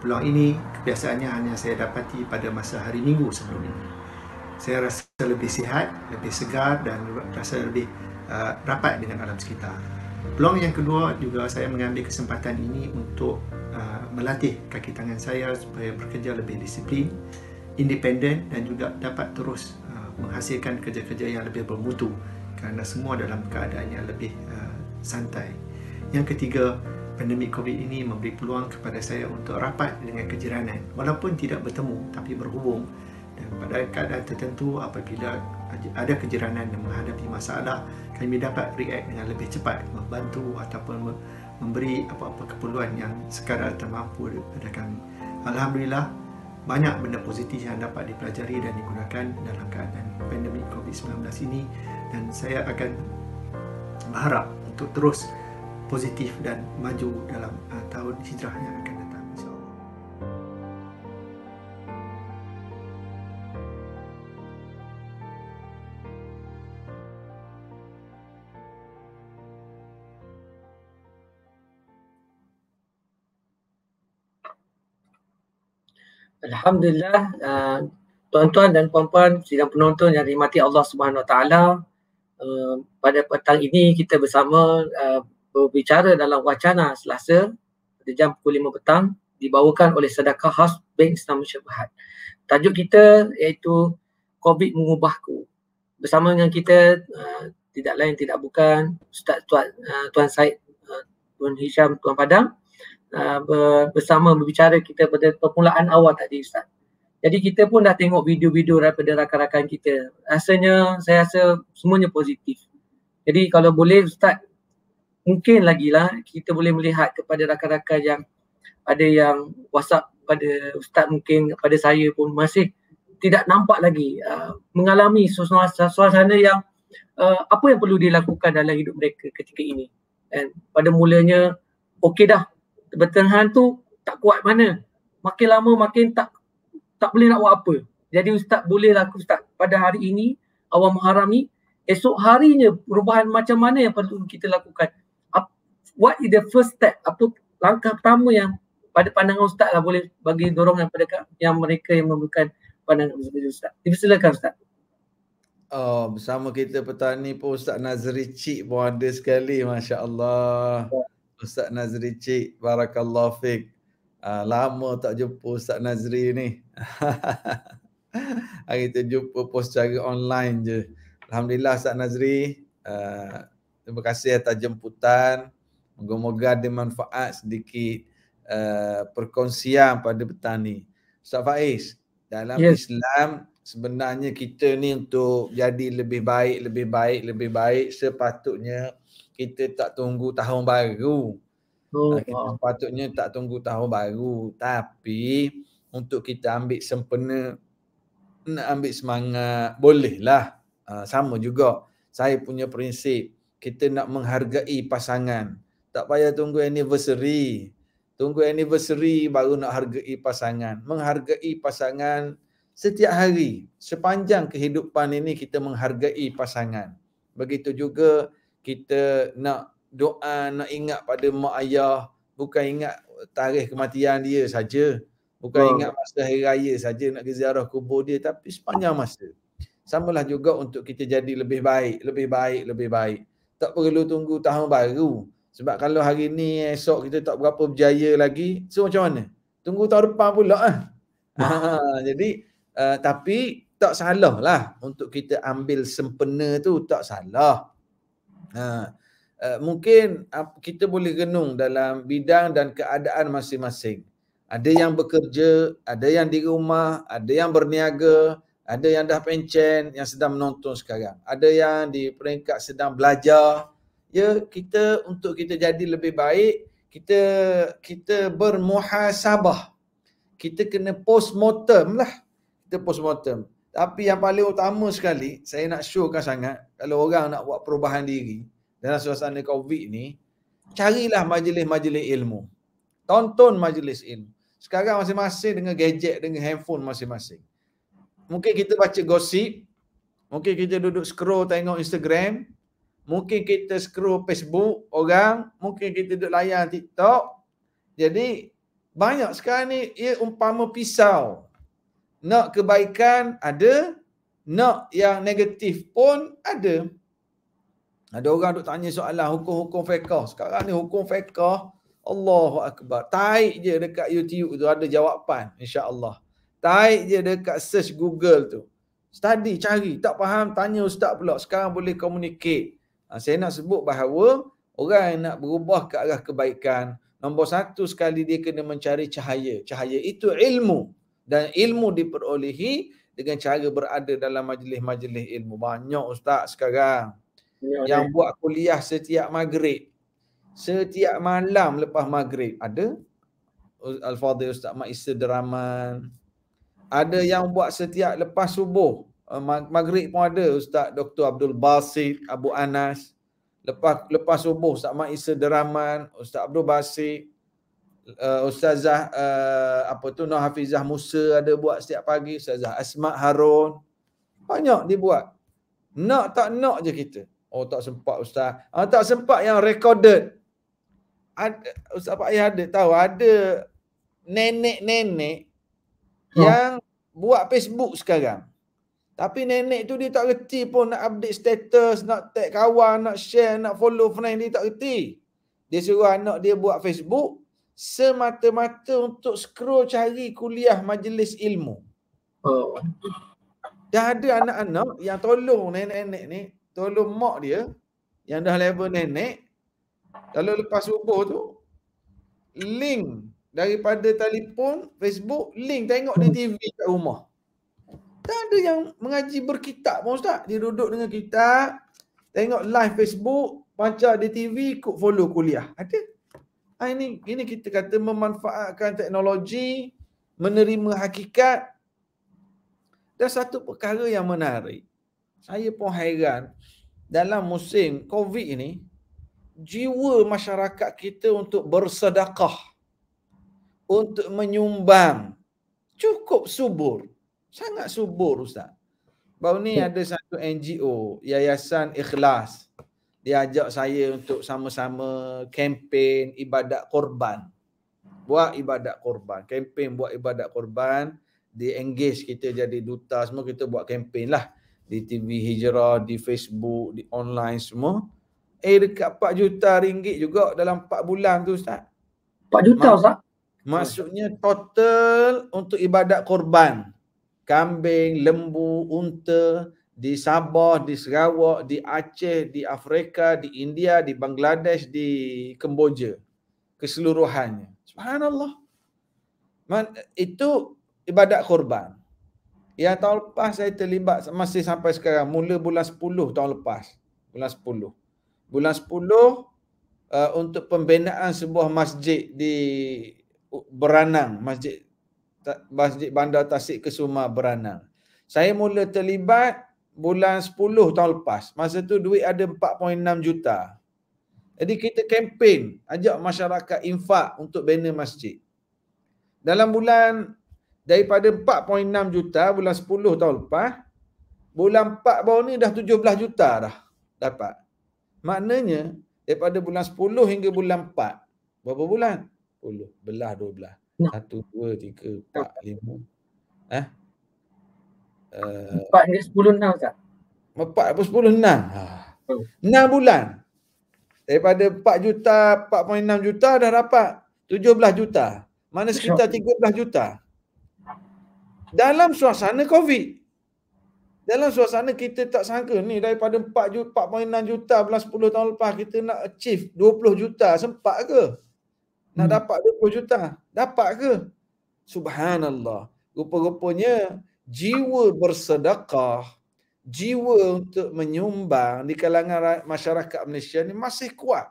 Peluang ini kebiasaannya hanya saya dapati pada masa hari minggu sebelum ini. Saya rasa lebih sihat, lebih segar dan rasa lebih uh, rapat dengan alam sekitar. Peluang yang kedua juga saya mengambil kesempatan ini untuk uh, melatih kaki tangan saya supaya bekerja lebih disiplin, independen dan juga dapat terus menghasilkan kerja-kerja yang lebih bermutu kerana semua dalam keadaan yang lebih uh, santai. Yang ketiga, pandemik COVID ini memberi peluang kepada saya untuk rapat dengan kejiranan walaupun tidak bertemu tapi berhubung dan pada keadaan tertentu apabila ada kejiranan yang menghadapi masalah kami dapat react dengan lebih cepat membantu ataupun memberi apa-apa keperluan yang sekadar termampu pada kami. Alhamdulillah, banyak benda positif yang dapat dipelajari dan digunakan dalam keadaan pandemik COVID-19 ini dan saya akan berharap untuk terus positif dan maju dalam uh, tahun hijrah yang akan Alhamdulillah uh, tuan-tuan dan puan-puan sidang penonton yang dimati Allah Subhanahu Wa Taala uh, pada petang ini kita bersama uh, berbicara dalam wacana Selasa pada jam pukul 5 petang dibawakan oleh Sedekah Khas Bank Islam Syabahat. Tajuk kita iaitu COVID mengubahku. Bersama dengan kita uh, tidak lain tidak bukan Ustaz Tuan uh, Tuan Said uh, Tuan Hisham Tuan Padang Ah, bersama berbicara kita pada permulaan awal tadi Ustaz. Jadi kita pun dah tengok video-video daripada rakan-rakan kita. Rasanya saya rasa semuanya positif. Jadi kalau boleh Ustaz, mungkin lagi lah kita boleh melihat kepada rakan-rakan yang ada yang WhatsApp pada Ustaz mungkin pada saya pun masih tidak nampak lagi uh, mengalami suasana, suasana yang uh, apa yang perlu dilakukan dalam hidup mereka ketika ini. And pada mulanya okey dah bertahan tu tak kuat mana makin lama makin tak tak boleh nak buat apa jadi ustaz boleh lah ustaz pada hari ini awal muharram ni esok harinya perubahan macam mana yang perlu kita lakukan what is the first step apa langkah pertama yang pada pandangan ustaz lah boleh bagi dorongan kepada yang mereka yang memberikan pandangan ustaz dipersilakan ustaz Oh, bersama kita petani pun Ustaz Nazri Cik pun ada sekali. Masya Allah. Ya. Ustaz Nazri Cik, Barakallah Fik. Uh, lama tak jumpa Ustaz Nazri ni. Hari tu jumpa pun secara online je. Alhamdulillah Ustaz Nazri. Uh, terima kasih atas jemputan. Moga-moga ada manfaat sedikit uh, perkongsian pada petani. Ustaz Faiz, dalam yes. Islam sebenarnya kita ni untuk jadi lebih baik, lebih baik, lebih baik sepatutnya kita tak tunggu tahun baru. Oh, ah, kita wow. patutnya tak tunggu tahun baru tapi untuk kita ambil sempena nak ambil semangat bolehlah uh, sama juga saya punya prinsip kita nak menghargai pasangan tak payah tunggu anniversary tunggu anniversary baru nak hargai pasangan menghargai pasangan setiap hari sepanjang kehidupan ini kita menghargai pasangan begitu juga kita nak doa nak ingat pada mak ayah bukan ingat tarikh kematian dia saja bukan oh. ingat masa hari raya saja nak pergi ziarah kubur dia tapi sepanjang masa samalah juga untuk kita jadi lebih baik lebih baik lebih baik tak perlu tunggu tahun baru sebab kalau hari ni esok kita tak berapa berjaya lagi so macam mana tunggu tahun depan pula ah, ah. Ha, jadi uh, tapi tak salah lah untuk kita ambil sempena tu tak salah Ha, uh, mungkin uh, kita boleh renung dalam bidang dan keadaan masing-masing. Ada yang bekerja, ada yang di rumah, ada yang berniaga, ada yang dah pencen yang sedang menonton sekarang. Ada yang di peringkat sedang belajar. Ya, kita untuk kita jadi lebih baik, kita kita bermuhasabah. Kita kena post mortem lah. Kita post mortem. Tapi yang paling utama sekali, saya nak showkan sangat, kalau orang nak buat perubahan diri dalam suasana COVID ni, carilah majlis-majlis ilmu. Tonton majlis ilmu. Sekarang masing-masing dengan gadget, dengan handphone masing-masing. Mungkin kita baca gosip, mungkin kita duduk scroll tengok Instagram, mungkin kita scroll Facebook orang, mungkin kita duduk layan TikTok. Jadi banyak sekarang ni ia umpama pisau nak kebaikan ada nak yang negatif pun ada ada orang duk tanya soalan hukum-hukum fiqh sekarang ni hukum fiqh Allahu akbar taik je dekat YouTube tu ada jawapan insya-Allah taik je dekat search Google tu study cari tak faham tanya ustaz pula sekarang boleh communicate ha, saya nak sebut bahawa orang yang nak berubah ke arah kebaikan Nombor satu sekali dia kena mencari cahaya. Cahaya itu ilmu dan ilmu diperolehi dengan cara berada dalam majlis-majlis ilmu. Banyak ustaz sekarang ya, yang ya. buat kuliah setiap maghrib. Setiap malam lepas maghrib ada Al-Fadhil Ustaz Mak Isa Deraman. Ada yang buat setiap lepas subuh. Eh, maghrib pun ada Ustaz Dr. Abdul Basit, Abu Anas. Lepas lepas subuh Ustaz Mak Isa Deraman, Ustaz Abdul Basit uh, ustazah uh, apa tu Noh Hafizah Musa ada buat setiap pagi ustazah Asma Harun banyak dibuat nak tak nak je kita oh tak sempat ustaz ah tak sempat yang recorded ada, ustaz Pak Ayah ada tahu ada nenek-nenek oh. yang buat Facebook sekarang tapi nenek tu dia tak reti pun nak update status, nak tag kawan, nak share, nak follow friend dia tak reti. Dia suruh anak dia buat Facebook, semata-mata untuk scroll cari kuliah majlis ilmu. Oh. Dah ada anak-anak yang tolong nenek-nenek ni, tolong mak dia yang dah level nenek. Kalau lepas subuh tu, link daripada telefon, Facebook, link tengok di TV kat rumah. Tak ada yang mengaji berkitab pun Ustaz. Dia duduk dengan kitab tengok live Facebook, baca di TV, ikut follow kuliah. Ada? Ah, ini ini kita kata memanfaatkan teknologi menerima hakikat dan satu perkara yang menarik saya pun hairan dalam musim covid ini jiwa masyarakat kita untuk bersedekah untuk menyumbang cukup subur sangat subur ustaz baru ni ya. ada satu NGO yayasan ikhlas dia ajak saya untuk sama-sama kempen ibadat korban. Buat ibadat korban. Kempen buat ibadat korban. Dia engage kita jadi duta semua. Kita buat kempen lah. Di TV Hijrah, di Facebook, di online semua. Eh dekat 4 juta ringgit juga dalam 4 bulan tu Ustaz. 4 juta Ustaz? Mak- maksudnya total untuk ibadat korban. Kambing, lembu, unta, di Sabah, di Sarawak, di Aceh, di Afrika, di India, di Bangladesh, di Kemboja. Keseluruhannya. Subhanallah. Man, itu ibadat korban. Ya tahun lepas saya terlibat masih sampai sekarang. Mula bulan 10 tahun lepas. Bulan 10. Bulan 10 uh, untuk pembinaan sebuah masjid di Beranang. Masjid masjid Bandar Tasik Kesuma Beranang. Saya mula terlibat bulan 10 tahun lepas. Masa tu duit ada 4.6 juta. Jadi kita kempen ajak masyarakat infak untuk bina masjid. Dalam bulan daripada 4.6 juta bulan 10 tahun lepas, bulan 4 baru ni dah 17 juta dah dapat. Maknanya daripada bulan 10 hingga bulan 4, berapa bulan? 10, belah 12. 1, 2, 3, 4, 5. Eh? Empat hingga sepuluh enam Ustaz. Empat sepuluh ha. hmm. bulan. Daripada empat juta, empat poin enam juta dah dapat tujuh belas juta. Mana sekitar tiga belas juta. Dalam suasana COVID. Dalam suasana kita tak sangka ni daripada 4 juta, 4.6 juta belas 10 tahun lepas kita nak achieve 20 juta sempat ke? Nak hmm. dapat 20 juta? Dapat ke? Subhanallah. Rupa-rupanya jiwa bersedekah, jiwa untuk menyumbang di kalangan masyarakat Malaysia ni masih kuat.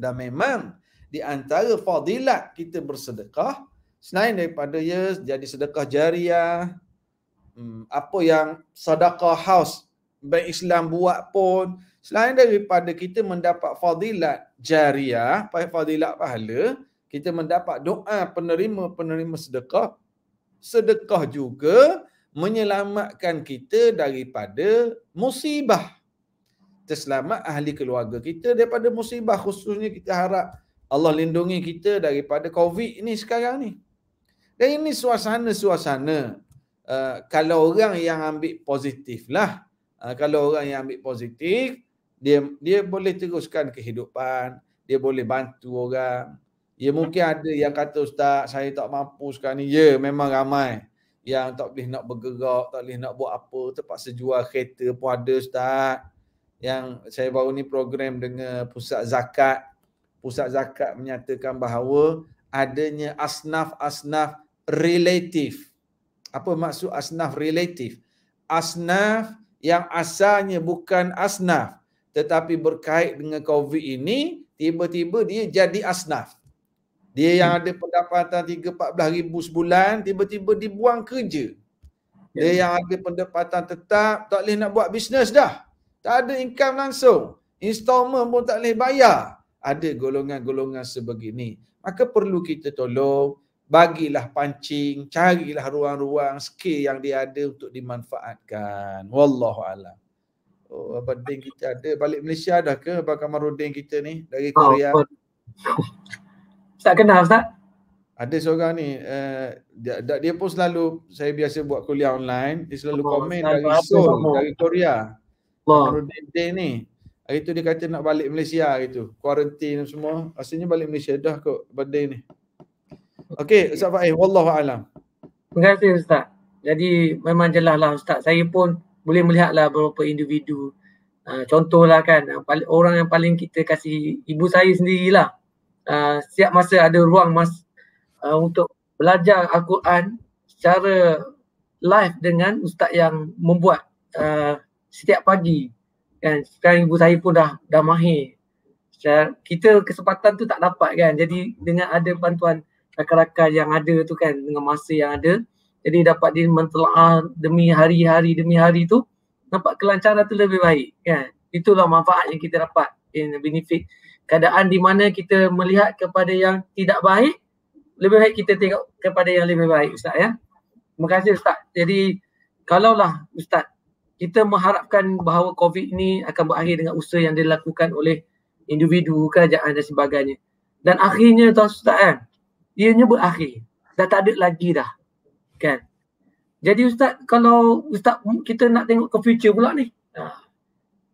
Dan memang di antara fadilat kita bersedekah, selain daripada ya jadi sedekah jariah, hmm, apa yang sedekah house baik Islam buat pun, selain daripada kita mendapat fadilat jariah, fadilat pahala, kita mendapat doa penerima-penerima sedekah, sedekah juga menyelamatkan kita daripada musibah. Terselamat ahli keluarga kita daripada musibah khususnya kita harap Allah lindungi kita daripada COVID ini sekarang ni. Dan ini suasana-suasana uh, kalau orang yang ambil positif lah. Uh, kalau orang yang ambil positif, dia dia boleh teruskan kehidupan, dia boleh bantu orang, Ya mungkin ada yang kata ustaz saya tak mampu sekarang ni. Ya memang ramai yang tak boleh nak bergerak, tak boleh nak buat apa, terpaksa jual kereta pun ada ustaz. Yang saya baru ni program dengan pusat zakat. Pusat zakat menyatakan bahawa adanya asnaf-asnaf relatif. Apa maksud asnaf relatif? Asnaf yang asalnya bukan asnaf tetapi berkait dengan COVID ini tiba-tiba dia jadi asnaf. Dia yang hmm. ada pendapatan 3-14 ribu sebulan, tiba-tiba dibuang kerja. Dia ya. yang ada pendapatan tetap, tak boleh nak buat bisnes dah. Tak ada income langsung. Installment pun tak boleh bayar. Ada golongan-golongan sebegini. Maka perlu kita tolong, bagilah pancing, carilah ruang-ruang skill yang dia ada untuk dimanfaatkan. Wallahu a'lam. Oh, Abang Deng kita ada. Balik Malaysia dah ke? Abang Kamarudin kita ni dari Korea. Oh, Ustaz kenal Ustaz? Ada seorang ni, uh, dia, dia pun selalu, saya biasa buat kuliah online, dia selalu Allah, komen dari Seoul, dari Korea. Day ni. Hari tu dia kata nak balik Malaysia hari tu. Quarantine semua. Asalnya balik Malaysia dah kot birthday ni. Okay Ustaz Faiz, Wallahualam. Terima kasih Ustaz. Jadi memang jelas lah Ustaz. Saya pun boleh melihatlah beberapa individu. Uh, contohlah kan, orang yang paling kita kasih ibu saya sendirilah. Ah, setiap masa ada ruang mas uh, untuk belajar Al-Quran secara live dengan ustaz yang membuat uh, setiap pagi kan sekarang ibu saya pun dah dah mahir secara, kita kesempatan tu tak dapat kan jadi dengan ada bantuan rakan-rakan yang ada tu kan dengan masa yang ada jadi dapat dia mentelaah demi hari-hari demi hari tu nampak kelancaran tu lebih baik kan itulah manfaat yang kita dapat in benefit keadaan di mana kita melihat kepada yang tidak baik lebih baik kita tengok kepada yang lebih baik ustaz ya terima kasih ustaz jadi kalaulah ustaz kita mengharapkan bahawa covid ini akan berakhir dengan usaha yang dilakukan oleh individu kerajaan dan sebagainya dan akhirnya tuan ustaz kan ianya berakhir dah tak ada lagi dah kan jadi ustaz kalau ustaz kita nak tengok ke future pula ni ha.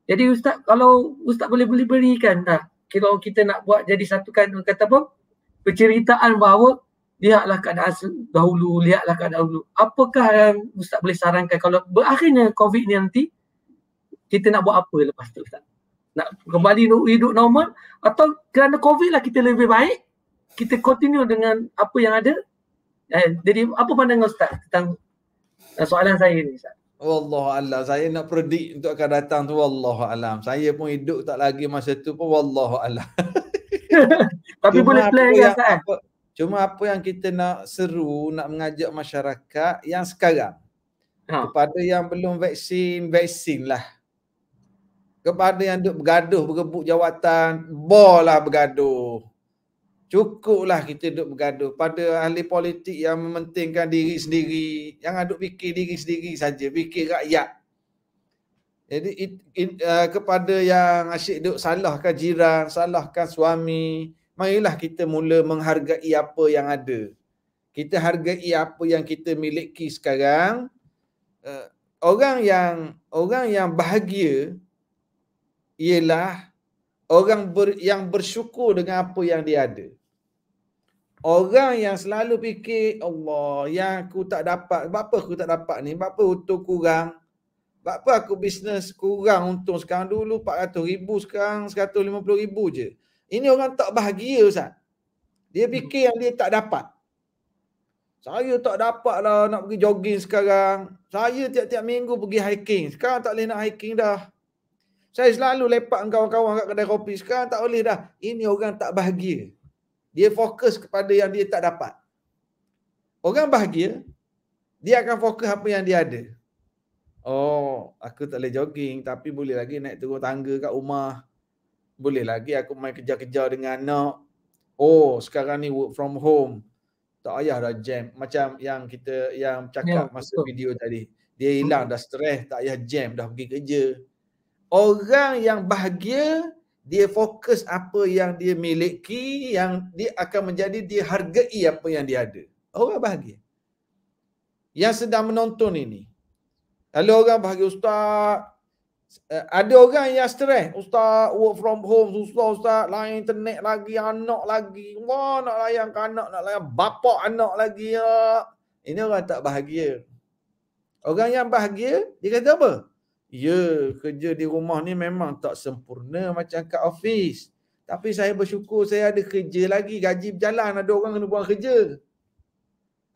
jadi ustaz kalau ustaz boleh beli berikan kalau kita nak buat jadi satu kan kata apa penceritaan bahawa lihatlah keadaan dahulu lihatlah keadaan dahulu apakah yang ustaz boleh sarankan kalau berakhirnya covid ni nanti kita nak buat apa lepas tu ustaz nak kembali hidup normal atau kerana covid lah kita lebih baik kita continue dengan apa yang ada eh, jadi apa pandangan ustaz tentang eh, soalan saya ni ustaz Wallahu alam. Saya nak predik untuk akan datang tu wallahu alam. Saya pun hidup tak lagi masa tu pun wallahu alam. Tapi boleh plan kan Cuma apa yang kita nak seru, nak mengajak masyarakat yang sekarang. Ha. Kepada yang belum vaksin, vaksin lah. Kepada yang duk bergaduh, berebut jawatan, bolah bergaduh. Cukuplah kita duduk bergaduh pada ahli politik yang mementingkan diri sendiri, yang aduk fikir diri sendiri saja, fikir rakyat. Jadi it, it, uh, kepada yang asyik duduk salahkan jiran, salahkan suami, marilah kita mula menghargai apa yang ada. Kita hargai apa yang kita miliki sekarang. Uh, orang yang orang yang bahagia ialah Orang ber, yang bersyukur dengan apa yang dia ada. Orang yang selalu fikir, Allah, yang aku tak dapat, sebab apa aku tak dapat ni? Sebab apa untung kurang? Sebab apa aku bisnes kurang untung sekarang dulu, 400 ribu sekarang, 150 ribu je. Ini orang tak bahagia, Ustaz. Dia hmm. fikir yang dia tak dapat. Saya tak dapat lah nak pergi jogging sekarang. Saya tiap-tiap minggu pergi hiking. Sekarang tak boleh nak hiking dah. Saya selalu lepak dengan kawan-kawan kat kedai kopi. Sekarang tak boleh dah. Ini orang tak bahagia. Dia fokus kepada yang dia tak dapat. Orang bahagia, dia akan fokus apa yang dia ada. Oh, aku tak boleh jogging tapi boleh lagi naik turun tangga kat rumah. Boleh lagi aku main kejar-kejar dengan anak. Oh, sekarang ni work from home. Tak payah dah jam. Macam yang kita, yang cakap ya, masa betul. video tadi. Dia hilang hmm. dah stres, tak payah jam, dah pergi kerja orang yang bahagia dia fokus apa yang dia miliki yang dia akan menjadi dia hargai apa yang dia ada orang bahagia yang sedang menonton ini kalau orang bahagia ustaz eh, ada orang yang stres ustaz work from home susah ustaz lain internet lagi anak lagi wah nak layan anak nak layan bapak anak lagi ya. ini orang tak bahagia orang yang bahagia dia kata apa Ya, kerja di rumah ni memang tak sempurna macam kat ofis. Tapi saya bersyukur saya ada kerja lagi. Gaji berjalan, ada orang kena buang kerja.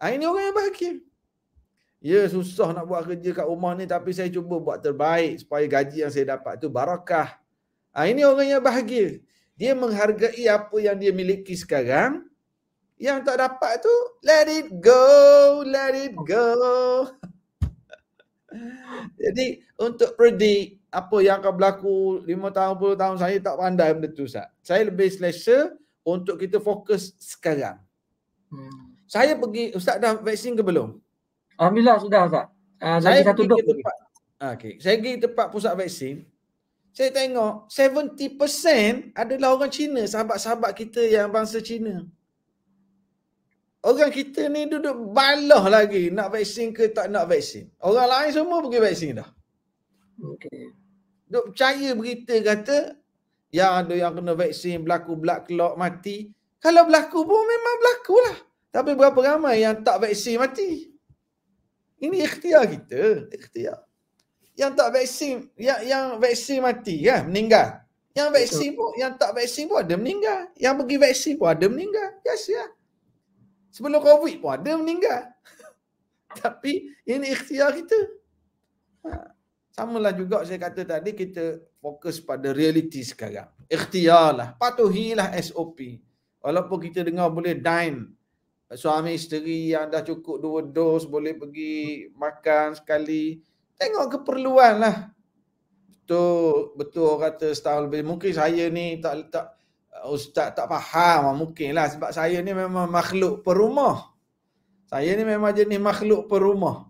Ha, ini orang yang bahagia. Ya, susah nak buat kerja kat rumah ni tapi saya cuba buat terbaik supaya gaji yang saya dapat tu barakah. Ha, ini orang yang bahagia. Dia menghargai apa yang dia miliki sekarang. Yang tak dapat tu, let it go, let it go. Jadi untuk predict apa yang akan berlaku 5 tahun, 10 tahun saya tak pandai benda tu Ustaz. Saya lebih selesa untuk kita fokus sekarang. Hmm. Saya pergi, Ustaz dah vaksin ke belum? Alhamdulillah sudah Ustaz. Uh, saya pergi satu dok tempat, ah, okay. Saya pergi tempat pusat vaksin. Saya tengok 70% adalah orang Cina, sahabat-sahabat kita yang bangsa Cina. Orang kita ni duduk balah lagi nak vaksin ke tak nak vaksin. Orang lain semua pergi vaksin dah. Okay. Duduk percaya berita kata yang ada yang kena vaksin berlaku blood clot mati. Kalau berlaku pun memang berlaku lah. Tapi berapa ramai yang tak vaksin mati? Ini ikhtiar kita, ikhtiar. Yang tak vaksin, yang yang vaksin mati kan, meninggal. Yang vaksin Betul. pun, yang tak vaksin pun ada meninggal. Yang pergi vaksin pun ada meninggal. Biasa yes, ya. Sebelum COVID pun ada meninggal. Tapi ini ikhtiar kita. Ha. Samalah juga saya kata tadi kita fokus pada realiti sekarang. Ikhtiarlah. Patuhilah SOP. Walaupun kita dengar boleh dine suami isteri yang dah cukup dua dos boleh pergi makan sekali. Tengok keperluan lah. Betul, betul orang kata setahun lebih. Mungkin saya ni tak, tak, Oh, ustaz tak faham ah, mungkin lah sebab saya ni memang makhluk perumah saya ni memang jenis makhluk perumah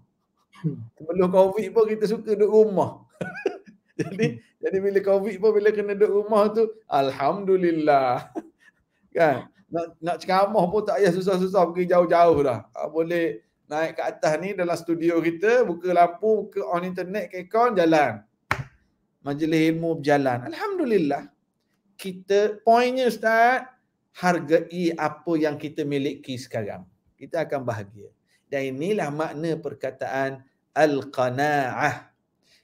hmm. sebelum covid pun kita suka duduk rumah jadi jadi bila covid pun bila kena duduk rumah tu alhamdulillah kan nak nak ceramah pun tak payah susah-susah pergi jauh-jauh dah ah, boleh naik ke atas ni dalam studio kita buka lampu ke on internet ke jalan majlis ilmu berjalan alhamdulillah kita poinnya ustaz hargai apa yang kita miliki sekarang kita akan bahagia dan inilah makna perkataan al-qana'ah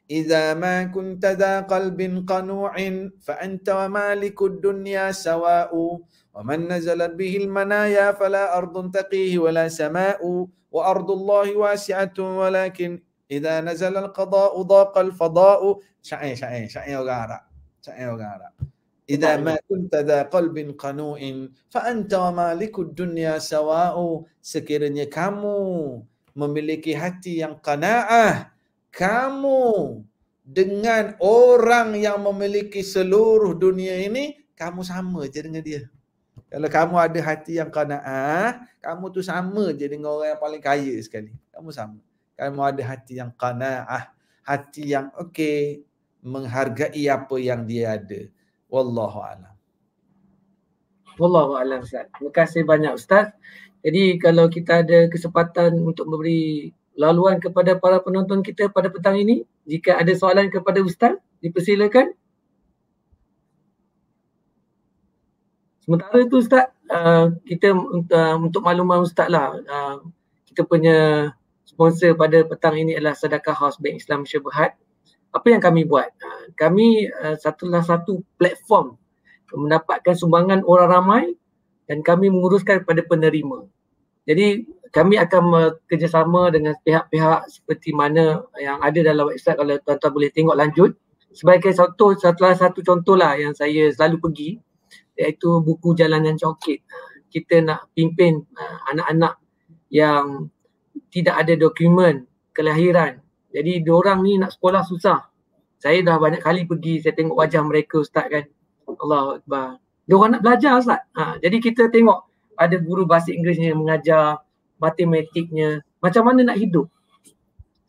Iza ma kunta za qalbin qanu'in fa anta wa malikud dunya sawa'u wa man nazalat bihi al-manaya fala ardun taqihi la sama'u wa ardullahi wasi'atun walakin idza nazala al-qada'u dhaqa al-fada'u sya'i sya'i sya'i orang Arab sya'i إذا ما ya. كنت ذا قلب قنوء فأنت ومالك الدنيا سواء سكرني كامو memiliki hati yang qana'ah kamu dengan orang yang memiliki seluruh dunia ini kamu sama je dengan dia kalau kamu ada hati yang kanaah, kamu tu sama je dengan orang yang paling kaya sekali kamu sama kamu ada hati yang kanaah, hati yang okey menghargai apa yang dia ada Wallahu a'lam. Wallahu a'lam Ustaz. Terima kasih banyak Ustaz. Jadi kalau kita ada kesempatan untuk memberi laluan kepada para penonton kita pada petang ini, jika ada soalan kepada Ustaz, dipersilakan. Sementara itu Ustaz, uh, kita uh, untuk maklumat Ustaz lah, uh, kita punya sponsor pada petang ini adalah Sedakah House Bank Islam Syabahat apa yang kami buat? Ha, kami eh, satulah satu platform mendapatkan sumbangan orang ramai dan kami menguruskan kepada penerima. Jadi kami akan bekerjasama dengan pihak-pihak seperti mana yang ada dalam website kalau tuan-tuan boleh tengok lanjut. Sebagai satu satulah satu contohlah yang saya selalu pergi iaitu buku jalanan coket. Ha, kita nak pimpin ha, anak-anak yang tidak ada dokumen kelahiran jadi diorang ni nak sekolah susah. Saya dah banyak kali pergi saya tengok wajah mereka ustaz kan. Allah akbar. Diorang nak belajar ustaz. Ha, jadi kita tengok ada guru bahasa Inggerisnya mengajar, matematiknya, macam mana nak hidup.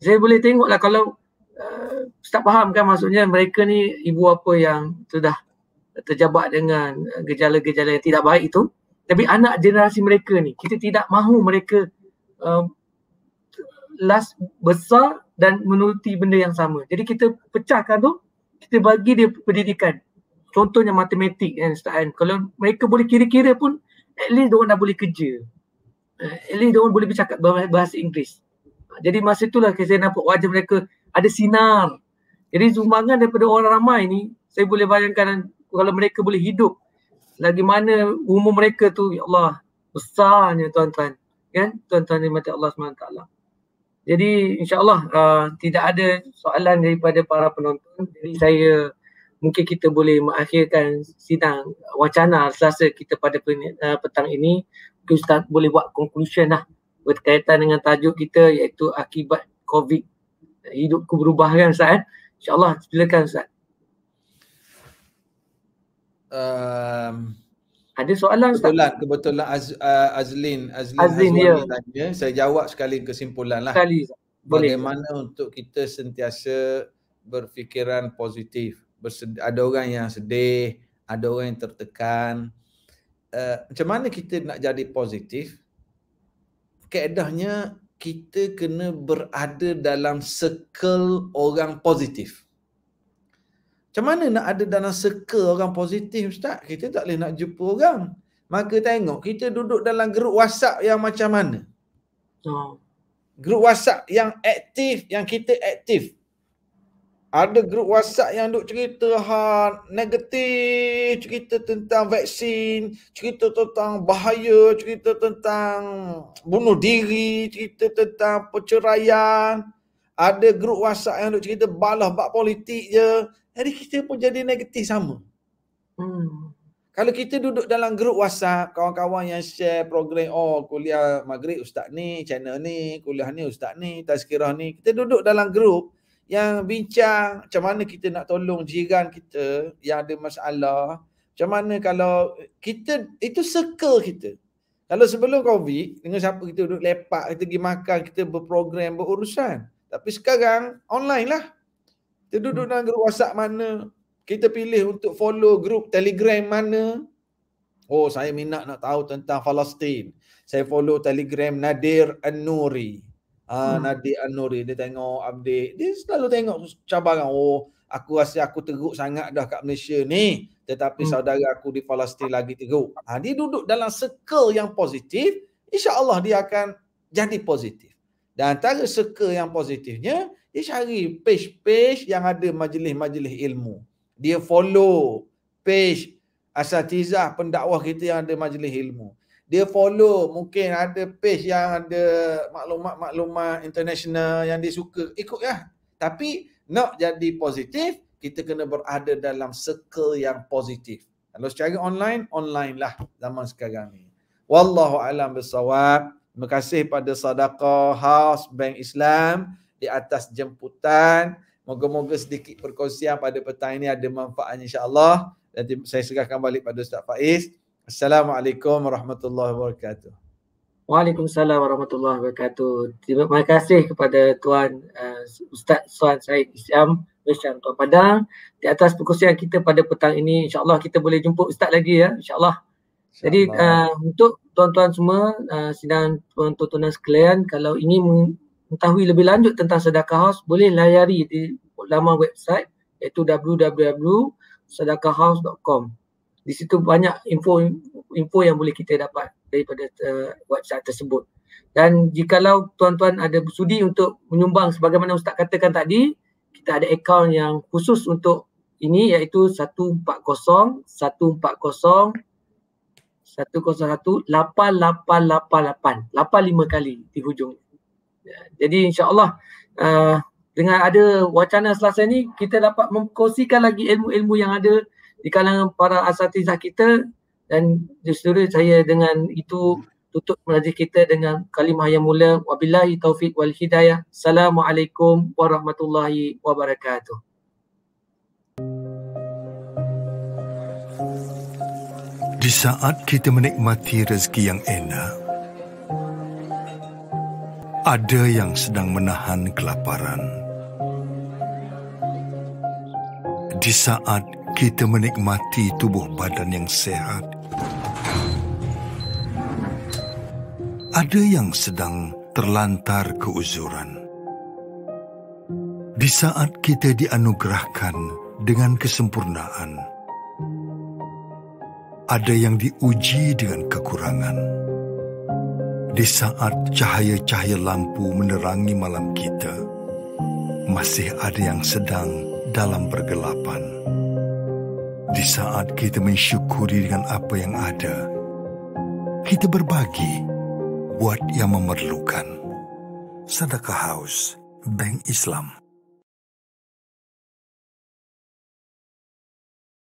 Saya boleh tengoklah kalau uh, ustaz faham kan maksudnya mereka ni ibu apa yang sudah terjabat dengan gejala-gejala yang tidak baik itu. Tapi anak generasi mereka ni, kita tidak mahu mereka uh, eh, last besar dan menuruti benda yang sama. Jadi kita pecahkan tu, kita bagi dia pendidikan. Contohnya matematik kan Ustaz kan. Kalau mereka boleh kira-kira pun, at least diorang dah boleh kerja. Eh, at least diorang boleh bercakap bahasa Inggeris. Jadi masa itulah saya nampak wajah mereka ada sinar. Jadi sumbangan daripada orang ramai ni, saya boleh bayangkan kalau mereka boleh hidup. Lagi mana umur mereka tu, ya Allah, besarnya tuan-tuan. Kan? Tuan-tuan ni mati Allah SWT. Jadi insyaAllah uh, tidak ada soalan daripada para penonton. Jadi saya mungkin kita boleh mengakhirkan sidang wacana selasa kita pada uh, petang ini. Mungkin Ustaz boleh buat conclusion lah berkaitan dengan tajuk kita iaitu akibat COVID. Hidupku berubah kan Ustaz? Eh? InsyaAllah silakan Ustaz. Um, ada soalan kebetulan, tak? Kebetulan Az, uh, Azlin, Azlin Azlin ya. tanya, saya jawab sekali kesimpulan lah. Sekali. Boleh. Bagaimana untuk kita sentiasa berfikiran positif. Bersed- ada orang yang sedih, ada orang yang tertekan. Uh, macam mana kita nak jadi positif? Keedahnya kita kena berada dalam circle orang positif. Macam mana nak ada dalam circle orang positif Ustaz? Kita tak boleh nak jumpa orang. Maka tengok kita duduk dalam grup WhatsApp yang macam mana. Grup WhatsApp yang aktif, yang kita aktif. Ada grup WhatsApp yang duk cerita ha, negatif, cerita tentang vaksin, cerita tentang bahaya, cerita tentang bunuh diri, cerita tentang perceraian ada grup WhatsApp yang duk cerita balah bab politik je. Jadi kita pun jadi negatif sama. Hmm. Kalau kita duduk dalam grup WhatsApp, kawan-kawan yang share program, oh kuliah maghrib ustaz ni, channel ni, kuliah ni ustaz ni, tazkirah ni. Kita duduk dalam grup yang bincang macam mana kita nak tolong jiran kita yang ada masalah. Macam mana kalau kita, itu circle kita. Kalau sebelum COVID, dengan siapa kita duduk lepak, kita pergi makan, kita berprogram, berurusan. Tapi sekarang online lah. Kita duduk hmm. dalam grup WhatsApp mana. Kita pilih untuk follow grup Telegram mana. Oh saya minat nak tahu tentang Palestin. Saya follow Telegram Nadir An-Nuri. Ah, hmm. Nadir An-Nuri dia tengok update. Dia selalu tengok cabaran. Oh aku rasa aku teruk sangat dah kat Malaysia ni. Tetapi hmm. saudara aku di Palestin lagi teruk. Ha, dia duduk dalam circle yang positif. InsyaAllah dia akan jadi positif. Dan antara suka yang positifnya, dia cari page-page yang ada majlis-majlis ilmu. Dia follow page asatizah pendakwah kita yang ada majlis ilmu. Dia follow mungkin ada page yang ada maklumat-maklumat international yang dia suka. Ikut ya. Tapi nak jadi positif, kita kena berada dalam circle yang positif. Kalau secara online, online lah zaman sekarang ni. Wallahu alam bisawab. Terima kasih pada Sadaqah House Bank Islam di atas jemputan. Moga-moga sedikit perkongsian pada petang ini ada manfaatnya insya-Allah. Nanti saya segarkan balik pada Ustaz Faiz. Assalamualaikum warahmatullahi wabarakatuh. Waalaikumsalam warahmatullahi wabarakatuh. Terima kasih kepada Tuan uh, Ustaz Suan Said Isyam Rishan Tuan Padang. Di atas perkongsian kita pada petang ini, insyaAllah kita boleh jumpa Ustaz lagi ya. InsyaAllah. Jadi uh, untuk tuan-tuan semua uh, sidang tuan-tuan sekalian kalau ingin mengetahui lebih lanjut tentang Sedakah House boleh layari di laman website iaitu www.sedakahhouse.com. Di situ banyak info info yang boleh kita dapat daripada uh, website tersebut. Dan jikalau tuan-tuan ada bersudi untuk menyumbang sebagaimana ustaz katakan tadi, kita ada akaun yang khusus untuk ini iaitu 140 140 lapan 8888 lima kali di hujung. Ya, jadi insyaAllah uh, dengan ada wacana selasa ni kita dapat mengkongsikan lagi ilmu-ilmu yang ada di kalangan para asatizah kita dan justru saya dengan itu tutup mengajar kita dengan kalimah yang mula wabillahi taufik wal hidayah assalamualaikum warahmatullahi wabarakatuh Di saat kita menikmati rezeki yang enak, ada yang sedang menahan kelaparan. Di saat kita menikmati tubuh badan yang sehat, ada yang sedang terlantar keuzuran. Di saat kita dianugerahkan dengan kesempurnaan, ada yang diuji dengan kekurangan. Di saat cahaya-cahaya lampu menerangi malam kita, masih ada yang sedang dalam pergelapan. Di saat kita mensyukuri dengan apa yang ada, kita berbagi buat yang memerlukan. Sedekah Haus, Bank Islam.